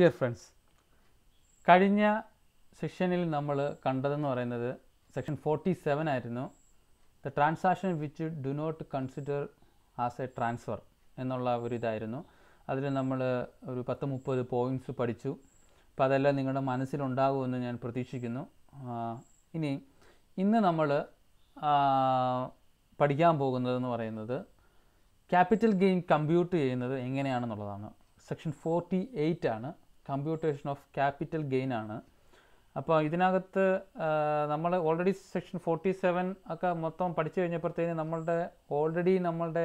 Dear friends കഴിഞ്ഞ സെക്ഷനിൽ നമ്മൾ കണ്ടതെന്ന് പറയുന്നത് സെക്ഷൻ ഫോർട്ടി സെവൻ ആയിരുന്നു the transaction which do not consider as a transfer എന്നുള്ള ഒരു ഇതായിരുന്നു അതിൽ നമ്മൾ ഒരു പത്ത് മുപ്പത് പോയിൻറ്റ്സ് പഠിച്ചു അപ്പോൾ അതെല്ലാം നിങ്ങളുടെ മനസ്സിലുണ്ടാകുമെന്ന് ഞാൻ പ്രതീക്ഷിക്കുന്നു ഇനി ഇന്ന് നമ്മൾ പഠിക്കാൻ പോകുന്നതെന്ന് പറയുന്നത് ക്യാപിറ്റൽ ഗെയിൻ കമ്പ്യൂട്ട് ചെയ്യുന്നത് എങ്ങനെയാണെന്നുള്ളതാണ് സെക്ഷൻ ഫോർട്ടി എയ്റ്റ് ആണ് കമ്പ്യൂട്ടേഷൻ ഓഫ് ക്യാപിറ്റൽ ഗെയിൻ ആണ് അപ്പോൾ ഇതിനകത്ത് നമ്മൾ ഓൾറെഡി സെക്ഷൻ ഫോർട്ടി സെവൻ ഒക്കെ മൊത്തം പഠിച്ചു കഴിഞ്ഞപ്പോഴത്തേന് നമ്മളുടെ ഓൾറെഡി നമ്മളുടെ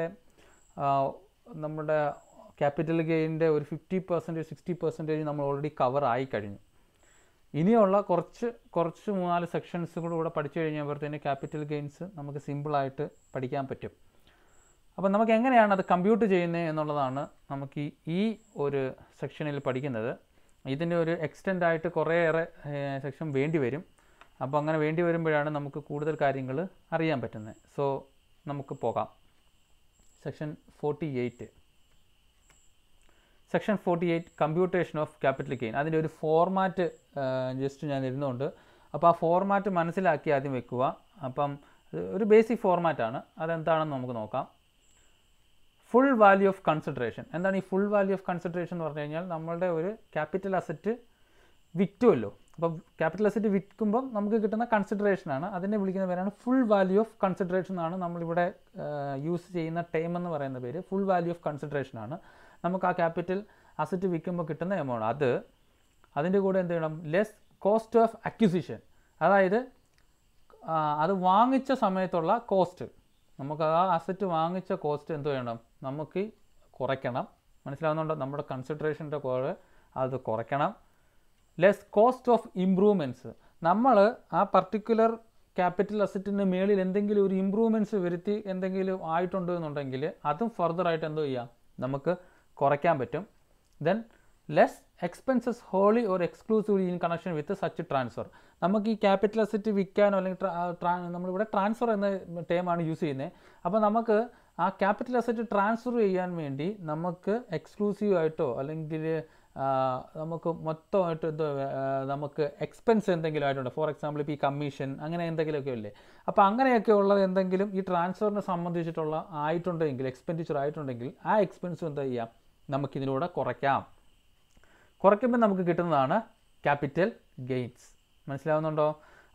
നമ്മളുടെ ക്യാപിറ്റൽ ഗെയിനിൻ്റെ ഒരു ഫിഫ്റ്റി പെർസെൻറ്റേജ് സിക്സ്റ്റി പെർസെൻറ്റേജ് നമ്മൾ ഓൾറെഡി കവർ ആയി കഴിഞ്ഞു ഇനിയുള്ള കുറച്ച് കുറച്ച് മൂന്നാല് സെക്ഷൻസ് കൂടെ പഠിച്ചു കഴിഞ്ഞപ്പോഴത്തേന് ക്യാപിറ്റൽ ഗെയിൻസ് നമുക്ക് സിമ്പിളായിട്ട് പഠിക്കാൻ പറ്റും അപ്പോൾ നമുക്ക് എങ്ങനെയാണ് അത് കമ്പ്യൂട്ട് ചെയ്യുന്നത് എന്നുള്ളതാണ് നമുക്ക് ഈ ഒരു സെക്ഷനിൽ പഠിക്കുന്നത് ഇതിൻ്റെ ഒരു എക്സ്റ്റെൻഡ് ആയിട്ട് കുറേയേറെ സെക്ഷൻ വേണ്ടി വരും അപ്പോൾ അങ്ങനെ വേണ്ടി വരുമ്പോഴാണ് നമുക്ക് കൂടുതൽ കാര്യങ്ങൾ അറിയാൻ പറ്റുന്നത് സോ നമുക്ക് പോകാം section forty eight section forty eight computation of capital gain അതിൻ്റെ ഒരു ഫോർമാറ്റ് ജസ്റ്റ് ഞാൻ ഇരുന്നുകൊണ്ട് അപ്പോൾ ആ ഫോർമാറ്റ് മനസ്സിലാക്കി ആദ്യം വെക്കുക അപ്പം ഒരു ബേസിക് ഫോർമാറ്റാണ് അതെന്താണെന്ന് നമുക്ക് നോക്കാം ഫുൾ വാല്യൂ ഓഫ് കൺസിഡറേഷൻ എന്താണ് ഈ ഫുൾ വാല്യൂ ഓഫ് കൺസിഡറേഷൻ എന്ന് പറഞ്ഞു കഴിഞ്ഞാൽ നമ്മളുടെ ഒരു ക്യാപിറ്റൽ അസറ്റ് വിറ്റുമല്ലോ അപ്പോൾ ക്യാപിറ്റൽ അസറ്റ് വിൽക്കുമ്പം നമുക്ക് കിട്ടുന്ന കൺസിഡറേഷനാണ് അതിനെ വിളിക്കുന്ന പേരാണ് ഫുൾ വാല്യൂ ഓഫ് കൺസിഡറേഷൻ എന്നാണ് നമ്മളിവിടെ യൂസ് ചെയ്യുന്ന ടൈം എന്ന് പറയുന്ന പേര് ഫുൾ വാല്യൂ ഓഫ് കൺസിഡറേഷൻ ആണ് നമുക്ക് ആ ക്യാപിറ്റൽ അസറ്റ് വിൽക്കുമ്പോൾ കിട്ടുന്ന എമൗണ്ട് അത് അതിൻ്റെ കൂടെ എന്ത് ചെയ്യണം ലെസ് കോസ്റ്റ് ഓഫ് അക്വിസിഷൻ അതായത് അത് വാങ്ങിച്ച സമയത്തുള്ള കോസ്റ്റ് നമുക്ക് ആ അസറ്റ് വാങ്ങിച്ച കോസ്റ്റ് എന്ത് വേണം നമുക്ക് കുറയ്ക്കണം മനസ്സിലാവുന്നുണ്ടോ നമ്മുടെ കൺസിഡറേഷൻ്റെ കുറവ് അത് കുറയ്ക്കണം ലെസ് കോസ്റ്റ് ഓഫ് ഇംപ്രൂവ്മെൻറ്റ്സ് നമ്മൾ ആ പർട്ടിക്കുലർ ക്യാപിറ്റൽ അസറ്റിൻ്റെ മേളിൽ എന്തെങ്കിലും ഒരു ഇമ്പ്രൂവ്മെൻറ്റ്സ് വരുത്തി എന്തെങ്കിലും ആയിട്ടുണ്ട് എന്നുണ്ടെങ്കിൽ അതും ഫർദറായിട്ട് എന്തോ ചെയ്യാം നമുക്ക് കുറയ്ക്കാൻ പറ്റും then less expenses wholly or exclusively in connection with such transfer നമുക്ക് ഈ ക്യാപിറ്റൽ അസറ്റ് വിൽക്കാനോ അല്ലെങ്കിൽ നമ്മളിവിടെ ട്രാൻസ്ഫർ എന്ന ടേമാണ് യൂസ് ചെയ്യുന്നത് അപ്പോൾ നമുക്ക് ആ ക്യാപിറ്റൽ അസറ്റ് ട്രാൻസ്ഫർ ചെയ്യാൻ വേണ്ടി നമുക്ക് എക്സ്ക്ലൂസീവ് ആയിട്ടോ അല്ലെങ്കിൽ നമുക്ക് മൊത്തമായിട്ട് എന്തോ നമുക്ക് എക്സ്പെൻസ് എന്തെങ്കിലും ആയിട്ടുണ്ടോ ഫോർ എക്സാമ്പിൾ ഇപ്പോൾ ഈ കമ്മീഷൻ അങ്ങനെ എന്തെങ്കിലുമൊക്കെ ഇല്ലേ അപ്പോൾ അങ്ങനെയൊക്കെ ഉള്ളത് എന്തെങ്കിലും ഈ ട്രാൻസ്ഫറിനെ സംബന്ധിച്ചിട്ടുള്ള ആയിട്ടുണ്ടെങ്കിൽ എക്സ്പെൻഡിച്ചർ ആയിട്ടുണ്ടെങ്കിൽ ആ എക്സ്പെൻസ് എന്താ ചെയ്യാം നമുക്കിതിലൂടെ കുറയ്ക്കാം കുറയ്ക്കുമ്പോൾ നമുക്ക് കിട്ടുന്നതാണ് ക്യാപിറ്റൽ ഗെയിൻസ് മനസ്സിലാവുന്നുണ്ടോ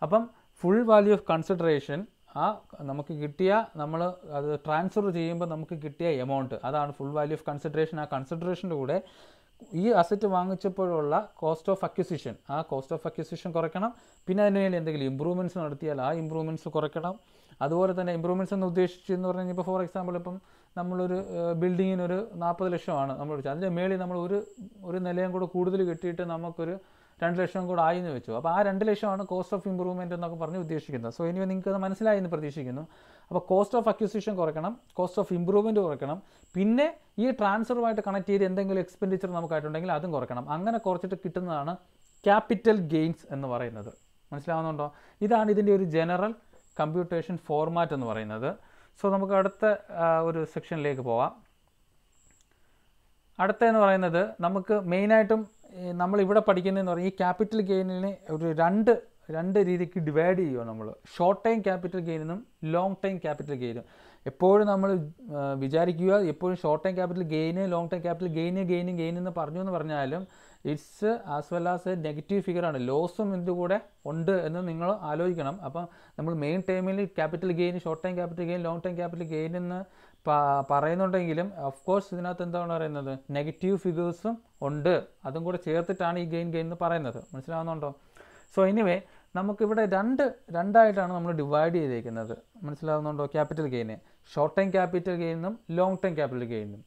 അപ്പം ഫുൾ വാല്യൂ ഓഫ് കൺസിഡറേഷൻ ആ നമുക്ക് കിട്ടിയ നമ്മൾ അത് ട്രാൻസ്ഫർ ചെയ്യുമ്പോൾ നമുക്ക് കിട്ടിയ എമൗണ്ട് അതാണ് ഫുൾ വാല്യൂ ഓഫ് കൺസിഡറേഷൻ ആ കൺസിഡറേഷൻ്റെ കൂടെ ഈ അസറ്റ് വാങ്ങിച്ചപ്പോഴുള്ള കോസ്റ്റ് ഓഫ് അക്വിസിഷൻ ആ കോസ്റ്റ് ഓഫ് അക്വിസിഷൻ കുറയ്ക്കണം പിന്നെ അതിന് മേലെ എന്തെങ്കിലും ഇമ്പ്രൂവ്മെൻറ്റ്സ് നടത്തിയാൽ ആ ഇമ്പ്രൂവ്മെൻറ്റ്സ് കുറയ്ക്കണം അതുപോലെ തന്നെ ഇമ്പ്രൂവ്മെൻറ്റ്സ് എന്ന് ഉദ്ദേശിച്ചെന്ന് പറഞ്ഞു കഴിഞ്ഞാൽ ഇപ്പോൾ ഫോർ എക്സാമ്പിൾ ഇപ്പം നമ്മളൊരു ബിൽഡിങ്ങിനൊരു നാൽപ്പത് ലക്ഷമാണ് നമ്മൾ വെച്ചത് അതിൻ്റെ മേളിൽ നമ്മൾ ഒരു ഒരു നിലയും കൂടെ കൂടുതൽ കിട്ടിയിട്ട് നമുക്കൊരു രണ്ട് ലക്ഷം കൂടെ ആയി എന്ന് വെച്ചു അപ്പോൾ ആ രണ്ട് ലക്ഷമാണ് കോസ്റ്റ് ഓഫ് ഇമ്പ്രൂവ്മെൻറ്റ് എന്നൊക്കെ പറഞ്ഞ് ഉദ്ദേശിക്കുന്നത് സോ ഇനി നിങ്ങൾക്ക് അത് മനസ്സിലായി എന്ന് പ്രതീക്ഷിക്കുന്നു അപ്പോൾ കോസ്റ്റ് ഓഫ് അക്യൂസിഷൻ കുറയ്ക്കണം കോസ്റ്റ് ഓഫ് ഇമ്പ്രൂവ്മെൻറ്റ് കുറയ്ക്കണം പിന്നെ ഈ ട്രാൻസ്ഫറുമായിട്ട് കണക്ട് ചെയ്ത് എന്തെങ്കിലും എക്സ്പെൻഡിച്ചർ നമുക്കായിട്ടുണ്ടെങ്കിൽ അതും കുറയ്ക്കണം അങ്ങനെ കുറച്ചിട്ട് കിട്ടുന്നതാണ് ക്യാപിറ്റൽ ഗെയിൻസ് എന്ന് പറയുന്നത് മനസ്സിലാവുന്നുണ്ടോ ഇതാണ് ഇതിൻ്റെ ഒരു ജനറൽ കമ്പ്യൂട്ടേഷൻ ഫോർമാറ്റ് എന്ന് പറയുന്നത് സോ നമുക്ക് അടുത്ത ഒരു സെക്ഷനിലേക്ക് പോവാം അടുത്തതെന്ന് പറയുന്നത് നമുക്ക് മെയിനായിട്ടും നമ്മൾ ഇവിടെ പഠിക്കുന്നതെന്ന് പറഞ്ഞാൽ ഈ ക്യാപിറ്റൽ ഗെയിനിനെ ഒരു രണ്ട് രണ്ട് രീതിക്ക് ഡിവൈഡ് ചെയ്യുക നമ്മൾ ഷോർട്ട് ടൈം ക്യാപിറ്റൽ ഗെയിനും ലോങ് ടൈം ക്യാപിറ്റൽ ഗെയിനും എപ്പോഴും നമ്മൾ വിചാരിക്കുക എപ്പോഴും short time capital gain long time capital gain gain gain എന്ന് പറഞ്ഞു എന്ന് പറഞ്ഞാലും it's as well as a negative ഫിഗറാണ് ലോസും ഇതിൻ്റെ കൂടെ ഉണ്ട് എന്ന് നിങ്ങൾ ആലോചിക്കണം അപ്പം നമ്മൾ മെയിൻ ടൈമിൽ capital gain short time capital gain long time capital gain എന്ന് പറയുന്നുണ്ടെങ്കിലും ഓഫ് കോഴ്സ് ഇതിനകത്ത് എന്താണ് പറയുന്നത് നെഗറ്റീവ് ഫിഗേഴ്സും ഉണ്ട് അതും കൂടെ ചേർത്തിട്ടാണ് ഈ ഗെയിൻ ഗെയിൻ എന്ന് പറയുന്നത് മനസ്സിലാവുന്നുണ്ടോ സോ എനിവേ നമുക്കിവിടെ രണ്ട് രണ്ടായിട്ടാണ് നമ്മൾ ഡിവൈഡ് ചെയ്തേക്കുന്നത് മനസ്സിലാവുന്നുണ്ടോ capital gain short time capital ഗെയിനും ലോങ് ടൈം ക്യാപിറ്റൽ ഗെയിനും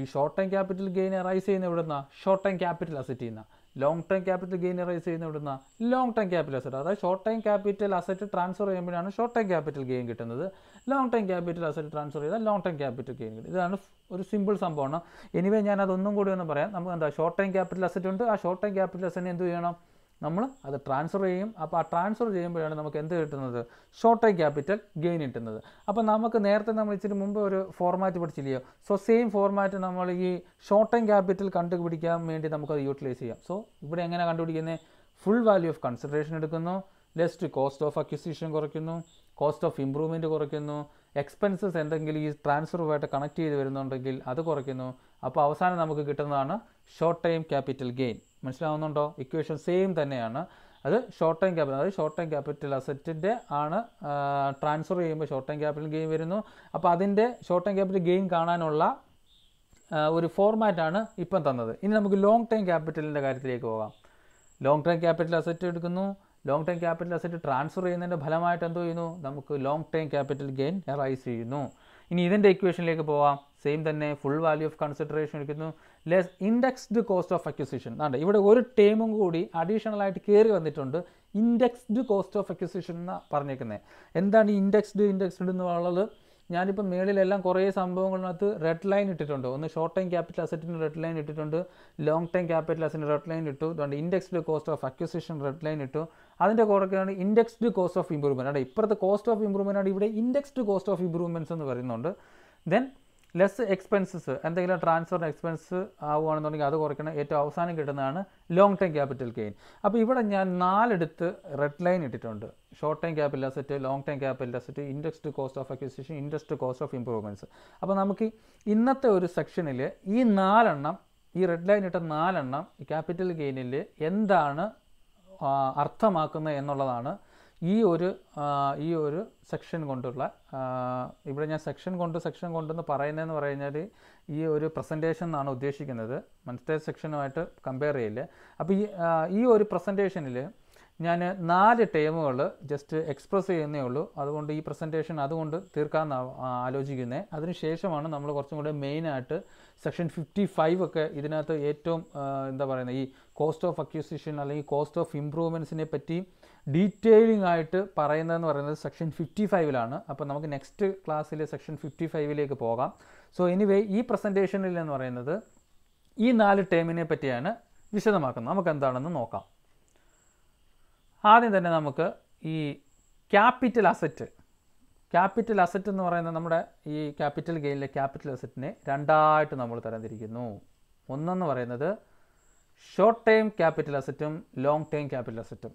ഈ short time capital gain arise ചെയ്യുന്ന എവിടുന്ന ഷോർട്ട് ടൈം ക്യാപിറ്റൽ അസറ്റ് ചെയ്യുന്ന long time capital gain arise ചെയ്യുന്ന എവിടുന്ന ലോങ് ടൈം ക്യാപിറ്റൽ അസറ്റ് അതായത് short time capital asset transfer ചെയ്യുമ്പോഴാണ് ഷോർട്ട് ടൈം ക്യാപിറ്റൽ ഗെയിൻ കിട്ടുന്നത് long time capital asset transfer ചെയ്താൽ long time capital gain കിട്ടും ഇതാണ് ഒരു സിമ്പിൾ സംഭവമാണ് എനിവേ ഞാൻ അതൊന്നും കൂടി ഒന്ന് പറയാം നമുക്ക് എന്താ ഷോർട്ട് ടൈം ക്യാപിറ്റൽ അസറ്റ് ഉണ്ട് ആ ഷോർട്ട് ടൈം ക്യാപിറ്റൽ അസറ്റിന് എന്ത് ചെയ്യണം നമ്മൾ അത് ട്രാൻസ്ഫർ ചെയ്യും അപ്പോൾ ആ ട്രാൻസ്ഫർ ചെയ്യുമ്പോഴാണ് നമുക്ക് എന്ത് കിട്ടുന്നത് ഷോർട്ട് ടൈം ക്യാപിറ്റൽ ഗെയിൻ കിട്ടുന്നത് അപ്പോൾ നമുക്ക് നേരത്തെ നമ്മൾ ഇച്ചിരി മുമ്പ് ഒരു ഫോർമാറ്റ് പഠിച്ചില്ലയോ സോ സെയിം ഫോർമാറ്റ് നമ്മൾ ഈ ഷോർട്ട് ടൈം ക്യാപിറ്റൽ കണ്ടുപിടിക്കാൻ വേണ്ടി നമുക്കത് യൂട്ടിലൈസ് ചെയ്യാം സോ ഇവിടെ എങ്ങനെ കണ്ടുപിടിക്കുന്നത് ഫുൾ വാല്യൂ ഓഫ് കൺസിഡറേഷൻ എടുക്കുന്നു ലെസ്റ്റ് കോസ്റ്റ് ഓഫ് അക്വിസിഷൻ കുറയ്ക്കുന്നു കോസ്റ്റ് ഓഫ് ഇമ്പ്രൂവ്മെൻറ്റ് കുറയ്ക്കുന്നു എക്സ്പെൻസസ് എന്തെങ്കിലും ഈ ട്രാൻസ്ഫറുമായിട്ട് കണക്ട് ചെയ്ത് വരുന്നുണ്ടെങ്കിൽ അത് കുറയ്ക്കുന്നു അപ്പോൾ അവസാനം നമുക്ക് കിട്ടുന്നതാണ് ഷോർട്ട് ടൈം ക്യാപിറ്റൽ ഗെയിൻ മനസ്സിലാവുന്നുണ്ടോ ഇക്വേഷൻ സെയിം തന്നെയാണ് അത് ഷോർട്ട് ടൈം ക്യാപിറ്റൽ അതായത് ഷോർട്ട് ടൈം ക്യാപിറ്റൽ അസറ്റിൻ്റെ ആണ് ട്രാൻസ്ഫർ ചെയ്യുമ്പോൾ ഷോർട്ട് ടൈം ക്യാപിറ്റൽ ഗെയിൻ വരുന്നു അപ്പോൾ അതിൻ്റെ ഷോർട്ട് ടൈം ക്യാപിറ്റൽ ഗെയിൻ കാണാനുള്ള ഒരു ഫോർമാറ്റാണ് ഇപ്പം തന്നത് ഇനി നമുക്ക് ലോങ് ടൈം ക്യാപിറ്റലിൻ്റെ കാര്യത്തിലേക്ക് പോകാം ലോങ് ടൈം ക്യാപിറ്റൽ അസറ്റ് എടുക്കുന്നു long time capital asset transfer ചെയ്യുന്നതിൻ്റെ ഫലമായിട്ട് എന്ത് ചെയ്യുന്നു നമുക്ക് long time capital gain rise ചെയ്യുന്നു ഇനി ഇതിൻ്റെ ഇക്വേഷനിലേക്ക് പോവാം സെയിം തന്നെ ഫുൾ വാല്യൂ ഓഫ് കൺസിഡറേഷൻ എടുക്കുന്നു less indexed cost of acquisition അതാണ്ട് ഇവിടെ ഒരു ടേമും കൂടി അഡീഷണൽ ആയിട്ട് കയറി വന്നിട്ടുണ്ട് ഇൻഡെക്സ്ഡ് കോസ്റ്റ് ഓഫ് അക്വിസിഷൻ എന്ന് പറഞ്ഞേക്കുന്നത് എന്താണ് ഈ ഇൻഡെക്സ്ഡ് ഇൻഡെക്സ്ഡ് എന്ന് പറയുന്നത് ഞാനിപ്പോൾ മേളിലെല്ലാം കുറേ സംഭവങ്ങളിനകത്ത് റെഡ് ലൈൻ ഇട്ടിട്ടുണ്ട് ഒന്ന് ഷോർട്ട് ടൈം ക്യാപിറ്റൽ അസറ്റിന് റെഡ് ലൈൻ ഇട്ടിട്ടുണ്ട് ലോങ് ടൈം ക്യാപിറ്റൽ അസറ്റിന് റെഡ് ലൈൻ ഇട്ടു അതുകൊണ്ട് indexed cost of acquisition red line ഇട്ടു അതിൻ്റെ കുറക്കാണ് ഇൻഡെക്സ്ഡ് കോസ്റ്റ് ഓഫ് ഇമ്പ്രൂവ്മെൻറ്റ് അവിടെ ഇപ്പുറത്തെ കോസ്റ്റ് ഓഫ് ഇമ്പ്രൂവ്മെൻറ്റ് ആണ് ഇവിടെ ഇൻഡെക്സ്ഡ് കോസ്റ്റ് ഓഫ് ഇമ്പ്രൂവ്മെൻറ്റ്സ് എന്ന് പറയുന്നുണ്ട് ദെൻ ലെസ് എക്സ്പെൻസസ് എന്തെങ്കിലും ട്രാൻസ്ഫർ എക്സ്പെൻസ് ആവുകയാണെന്നുണ്ടെങ്കിൽ അത് കുറയ്ക്കണം ഏറ്റവും അവസാനം കിട്ടുന്നതാണ് ലോങ് ടൈം ക്യാപിറ്റൽ ഗെയിൻ അപ്പോൾ ഇവിടെ ഞാൻ നാലെടുത്ത് റെഡ് ലൈൻ ഇട്ടിട്ടുണ്ട് short time capital asset long time capital asset interest cost of acquisition interest cost of improvements അപ്പോൾ നമുക്ക് ഇന്നത്തെ ഒരു സെക്ഷനിൽ ഈ നാലെണ്ണം ഈ റെഡ് ലൈൻ ഇട്ട നാലെണ്ണം ക്യാപിറ്റൽ ഗെയിനിൽ എന്താണ് അർത്ഥമാക്കുന്നത് എന്നുള്ളതാണ് ഈ ഒരു ഈ ഒരു സെക്ഷൻ കൊണ്ടുള്ള ഇവിടെ ഞാൻ സെക്ഷൻ കൊണ്ട് സെക്ഷൻ കൊണ്ടെന്ന് പറയുന്നതെന്ന് പറഞ്ഞു കഴിഞ്ഞാൽ ഈ ഒരു പ്രസൻറ്റേഷൻ എന്നാണ് ഉദ്ദേശിക്കുന്നത് മനസ്സത്തെ സെക്ഷനുമായിട്ട് കമ്പയർ ചെയ്യില്ല അപ്പോൾ ഈ ഈ ഒരു പ്രസൻറ്റേഷനിൽ ഞാൻ നാല് ടേമുകൾ ജസ്റ്റ് എക്സ്പ്രസ് ചെയ്യുന്നേ ഉള്ളൂ അതുകൊണ്ട് ഈ പ്രസൻറ്റേഷൻ അതുകൊണ്ട് തീർക്കാൻ ആലോചിക്കുന്നത് ശേഷമാണ് നമ്മൾ കുറച്ചും കൂടെ മെയിനായിട്ട് സെക്ഷൻ ഫിഫ്റ്റി ഫൈവ് ഒക്കെ ഇതിനകത്ത് ഏറ്റവും എന്താ പറയുന്നത് ഈ കോസ്റ്റ് ഓഫ് അക്യൂസിഷൻ അല്ലെങ്കിൽ കോസ്റ്റ് ഓഫ് ഇമ്പ്രൂവ്മെൻറ്റ്സിനെ പറ്റി ഡീറ്റെയിലിംഗ് ആയിട്ട് പറയുന്നതെന്ന് പറയുന്നത് സെക്ഷൻ ഫിഫ്റ്റി ഫൈവിലാണ് അപ്പോൾ നമുക്ക് നെക്സ്റ്റ് ക്ലാസ്സിൽ സെക്ഷൻ ഫിഫ്റ്റി ഫൈവിലേക്ക് പോകാം സോ എനിവേ ഈ പ്രസൻറ്റേഷനിൽ എന്ന് പറയുന്നത് ഈ നാല് ടേമിനെ പറ്റിയാണ് വിശദമാക്കുന്നത് നമുക്ക് എന്താണെന്ന് നോക്കാം ആദ്യം തന്നെ നമുക്ക് ഈ ക്യാപിറ്റൽ അസറ്റ് ക്യാപിറ്റൽ അസറ്റ് എന്ന് പറയുന്നത് നമ്മുടെ ഈ ക്യാപിറ്റൽ ഗെയിനിലെ ക്യാപിറ്റൽ അസറ്റിനെ രണ്ടായിട്ട് നമ്മൾ തരംതിരിക്കുന്നു ഒന്നെന്ന് പറയുന്നത് ഷോർട്ട് ടൈം ക്യാപിറ്റൽ അസറ്റും ലോങ് ടൈം ക്യാപിറ്റൽ അസറ്റും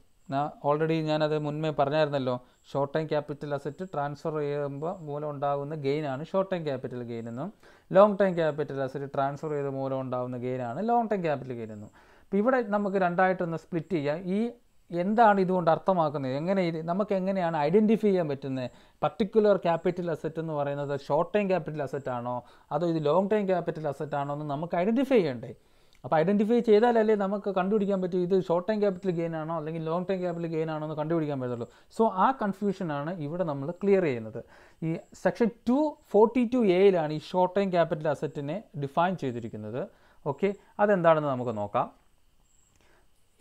ഓൾറെഡി ഞാനത് മുൻപേ പറഞ്ഞായിരുന്നല്ലോ short time capital asset transfer ചെയ്യുമ്പോൾ മൂലം ഉണ്ടാകുന്ന ഗെയിനാണ് ഷോർട്ട് ടൈം ക്യാപിറ്റൽ ഗെയിൻ എന്നും long time capital asset transfer ചെയ്ത മൂലം ഉണ്ടാകുന്ന ഗെയിനാണ് ലോങ് ടൈം ക്യാപിറ്റൽ ഗെയിൻ എന്നും അപ്പോൾ ഇവിടെ നമുക്ക് രണ്ടായിട്ടൊന്ന് സ്പ്ലിറ്റ് ചെയ്യാം ഈ എന്താണ് ഇതുകൊണ്ട് അർത്ഥമാക്കുന്നത് എങ്ങനെ ഇത് നമുക്ക് എങ്ങനെയാണ് ഐഡൻറ്റിഫൈ ചെയ്യാൻ പറ്റുന്നത് പർട്ടിക്കുലർ ക്യാപിറ്റൽ അസറ്റ് എന്ന് പറയുന്നത് ഷോർട്ട് ടൈം ക്യാപിറ്റൽ അസറ്റ് ആണോ അതോ ഇത് ലോങ് ടൈം ക്യാപിറ്റൽ അസറ്റ് ആണോ എന്ന് നമുക്ക് ഐഡൻറ്റിഫൈ ചെയ്യണ്ടേ അപ്പോൾ ഐഡൻറ്റിഫൈ ചെയ്താലല്ലേ നമുക്ക് കണ്ടുപിടിക്കാൻ പറ്റൂ ഇത് ഷോർട്ട് ടൈം ക്യാപിറ്റൽ ഗെയിൻ ആണോ അല്ലെങ്കിൽ ലോങ് ടൈം ക്യാപിറ്റൽ ഗെയിൻ ആണോ എന്ന് കണ്ടുപിടിക്കാൻ പറ്റുള്ളൂ സോ ആ കൺഫ്യൂഷനാണ് ഇവിടെ നമ്മൾ ക്ലിയർ ചെയ്യുന്നത് ഈ സെക്ഷൻ ടു ഫോർട്ടി ടു എയിലാണ് ഈ ഷോർട്ട് ടൈം ക്യാപിറ്റൽ അസറ്റിനെ ഡിഫൈൻ ചെയ്തിരിക്കുന്നത് ഓക്കെ അതെന്താണെന്ന് നമുക്ക് നോക്കാം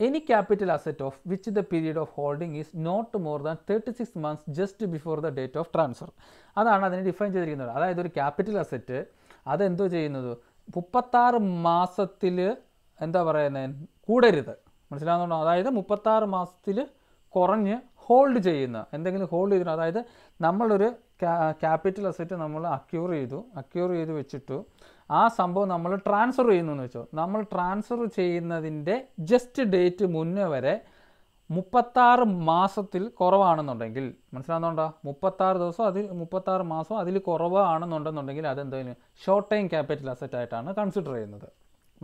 any capital asset of which the period of holding is not more than thirty six months just before the date of transfer അതാണ് അതിനെ define ചെയ്തിരിക്കുന്നത് അതായത് ഒരു ക്യാപിറ്റൽ അസറ്റ് അതെന്തോ ചെയ്യുന്നത് മുപ്പത്താറ് മാസത്തിൽ എന്താ പറയുന്നത് കൂടരുത് മനസ്സിലാകുന്നുണ്ടോ അതായത് മുപ്പത്താറ് മാസത്തിൽ കുറഞ്ഞ് ഹോൾഡ് ചെയ്യുന്ന എന്തെങ്കിലും ഹോൾഡ് ചെയ്തിട്ട് അതായത് നമ്മളൊരു ക്യാപിറ്റൽ അസറ്റ് നമ്മൾ അക്യൂർ ചെയ്തു അക്യൂർ ചെയ്ത് വെച്ചിട്ടു ആ സംഭവം നമ്മൾ ട്രാൻസ്ഫർ ചെയ്യുന്നു എന്ന് വെച്ചോ നമ്മൾ ട്രാൻസ്ഫർ ചെയ്യുന്നതിൻ്റെ ജസ്റ്റ് ഡേറ്റ് മുന്നേ വരെ മുപ്പത്താറ് മാസത്തിൽ കുറവാണെന്നുണ്ടെങ്കിൽ മനസ്സിലാകുന്നുണ്ടോ മുപ്പത്താറ് ദിവസം അതിൽ മുപ്പത്താറ് മാസം അതിൽ കുറവാണെന്നുണ്ടെന്നുണ്ടെങ്കിൽ അതെന്തെങ്കിലും ഷോർട്ട് ടൈം ക്യാപിറ്റൽ അസറ്റ് ആയിട്ടാണ് കൺസിഡർ ചെയ്യുന്നത്